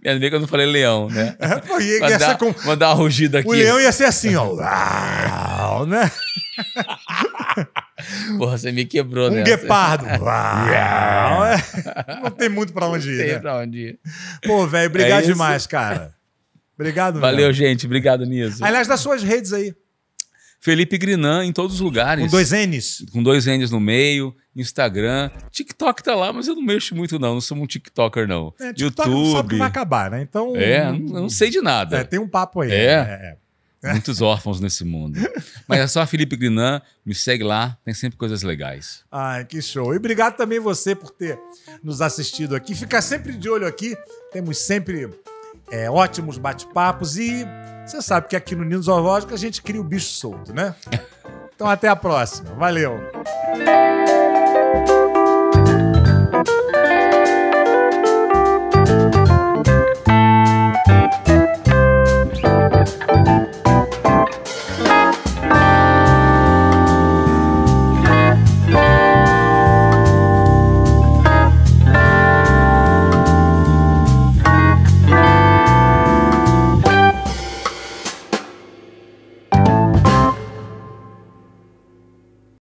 Me Ainda quando que eu não falei leão, né? É, pô, ia, mandar, ia dar, com... mandar uma rugida aqui. O leão ia ser assim, ó. né? Porra, você me quebrou, né? Um guepardo. não tem muito pra onde ir. Não tem né? pra onde ir. Pô, velho, obrigado é demais, cara. Obrigado, Valeu, gente. Obrigado, Nisa. Aliás, das suas redes aí. Felipe Grinan em todos os lugares. Com dois N's. Com dois N's no meio, Instagram. TikTok tá lá, mas eu não mexo muito, não. Não sou um TikToker, não. É, TikTok YouTube. Não sabe que vai acabar, né? Então. É, não, não sei de nada. É, tem um papo aí. É. Né? Muitos órfãos nesse mundo. Mas é só Felipe Grinan, me segue lá, tem sempre coisas legais. Ah, que show. E obrigado também você por ter nos assistido aqui. fica sempre de olho aqui, temos sempre é, ótimos bate-papos e você sabe que aqui no Nino Zoológico a gente cria o bicho solto, né? Então até a próxima. Valeu!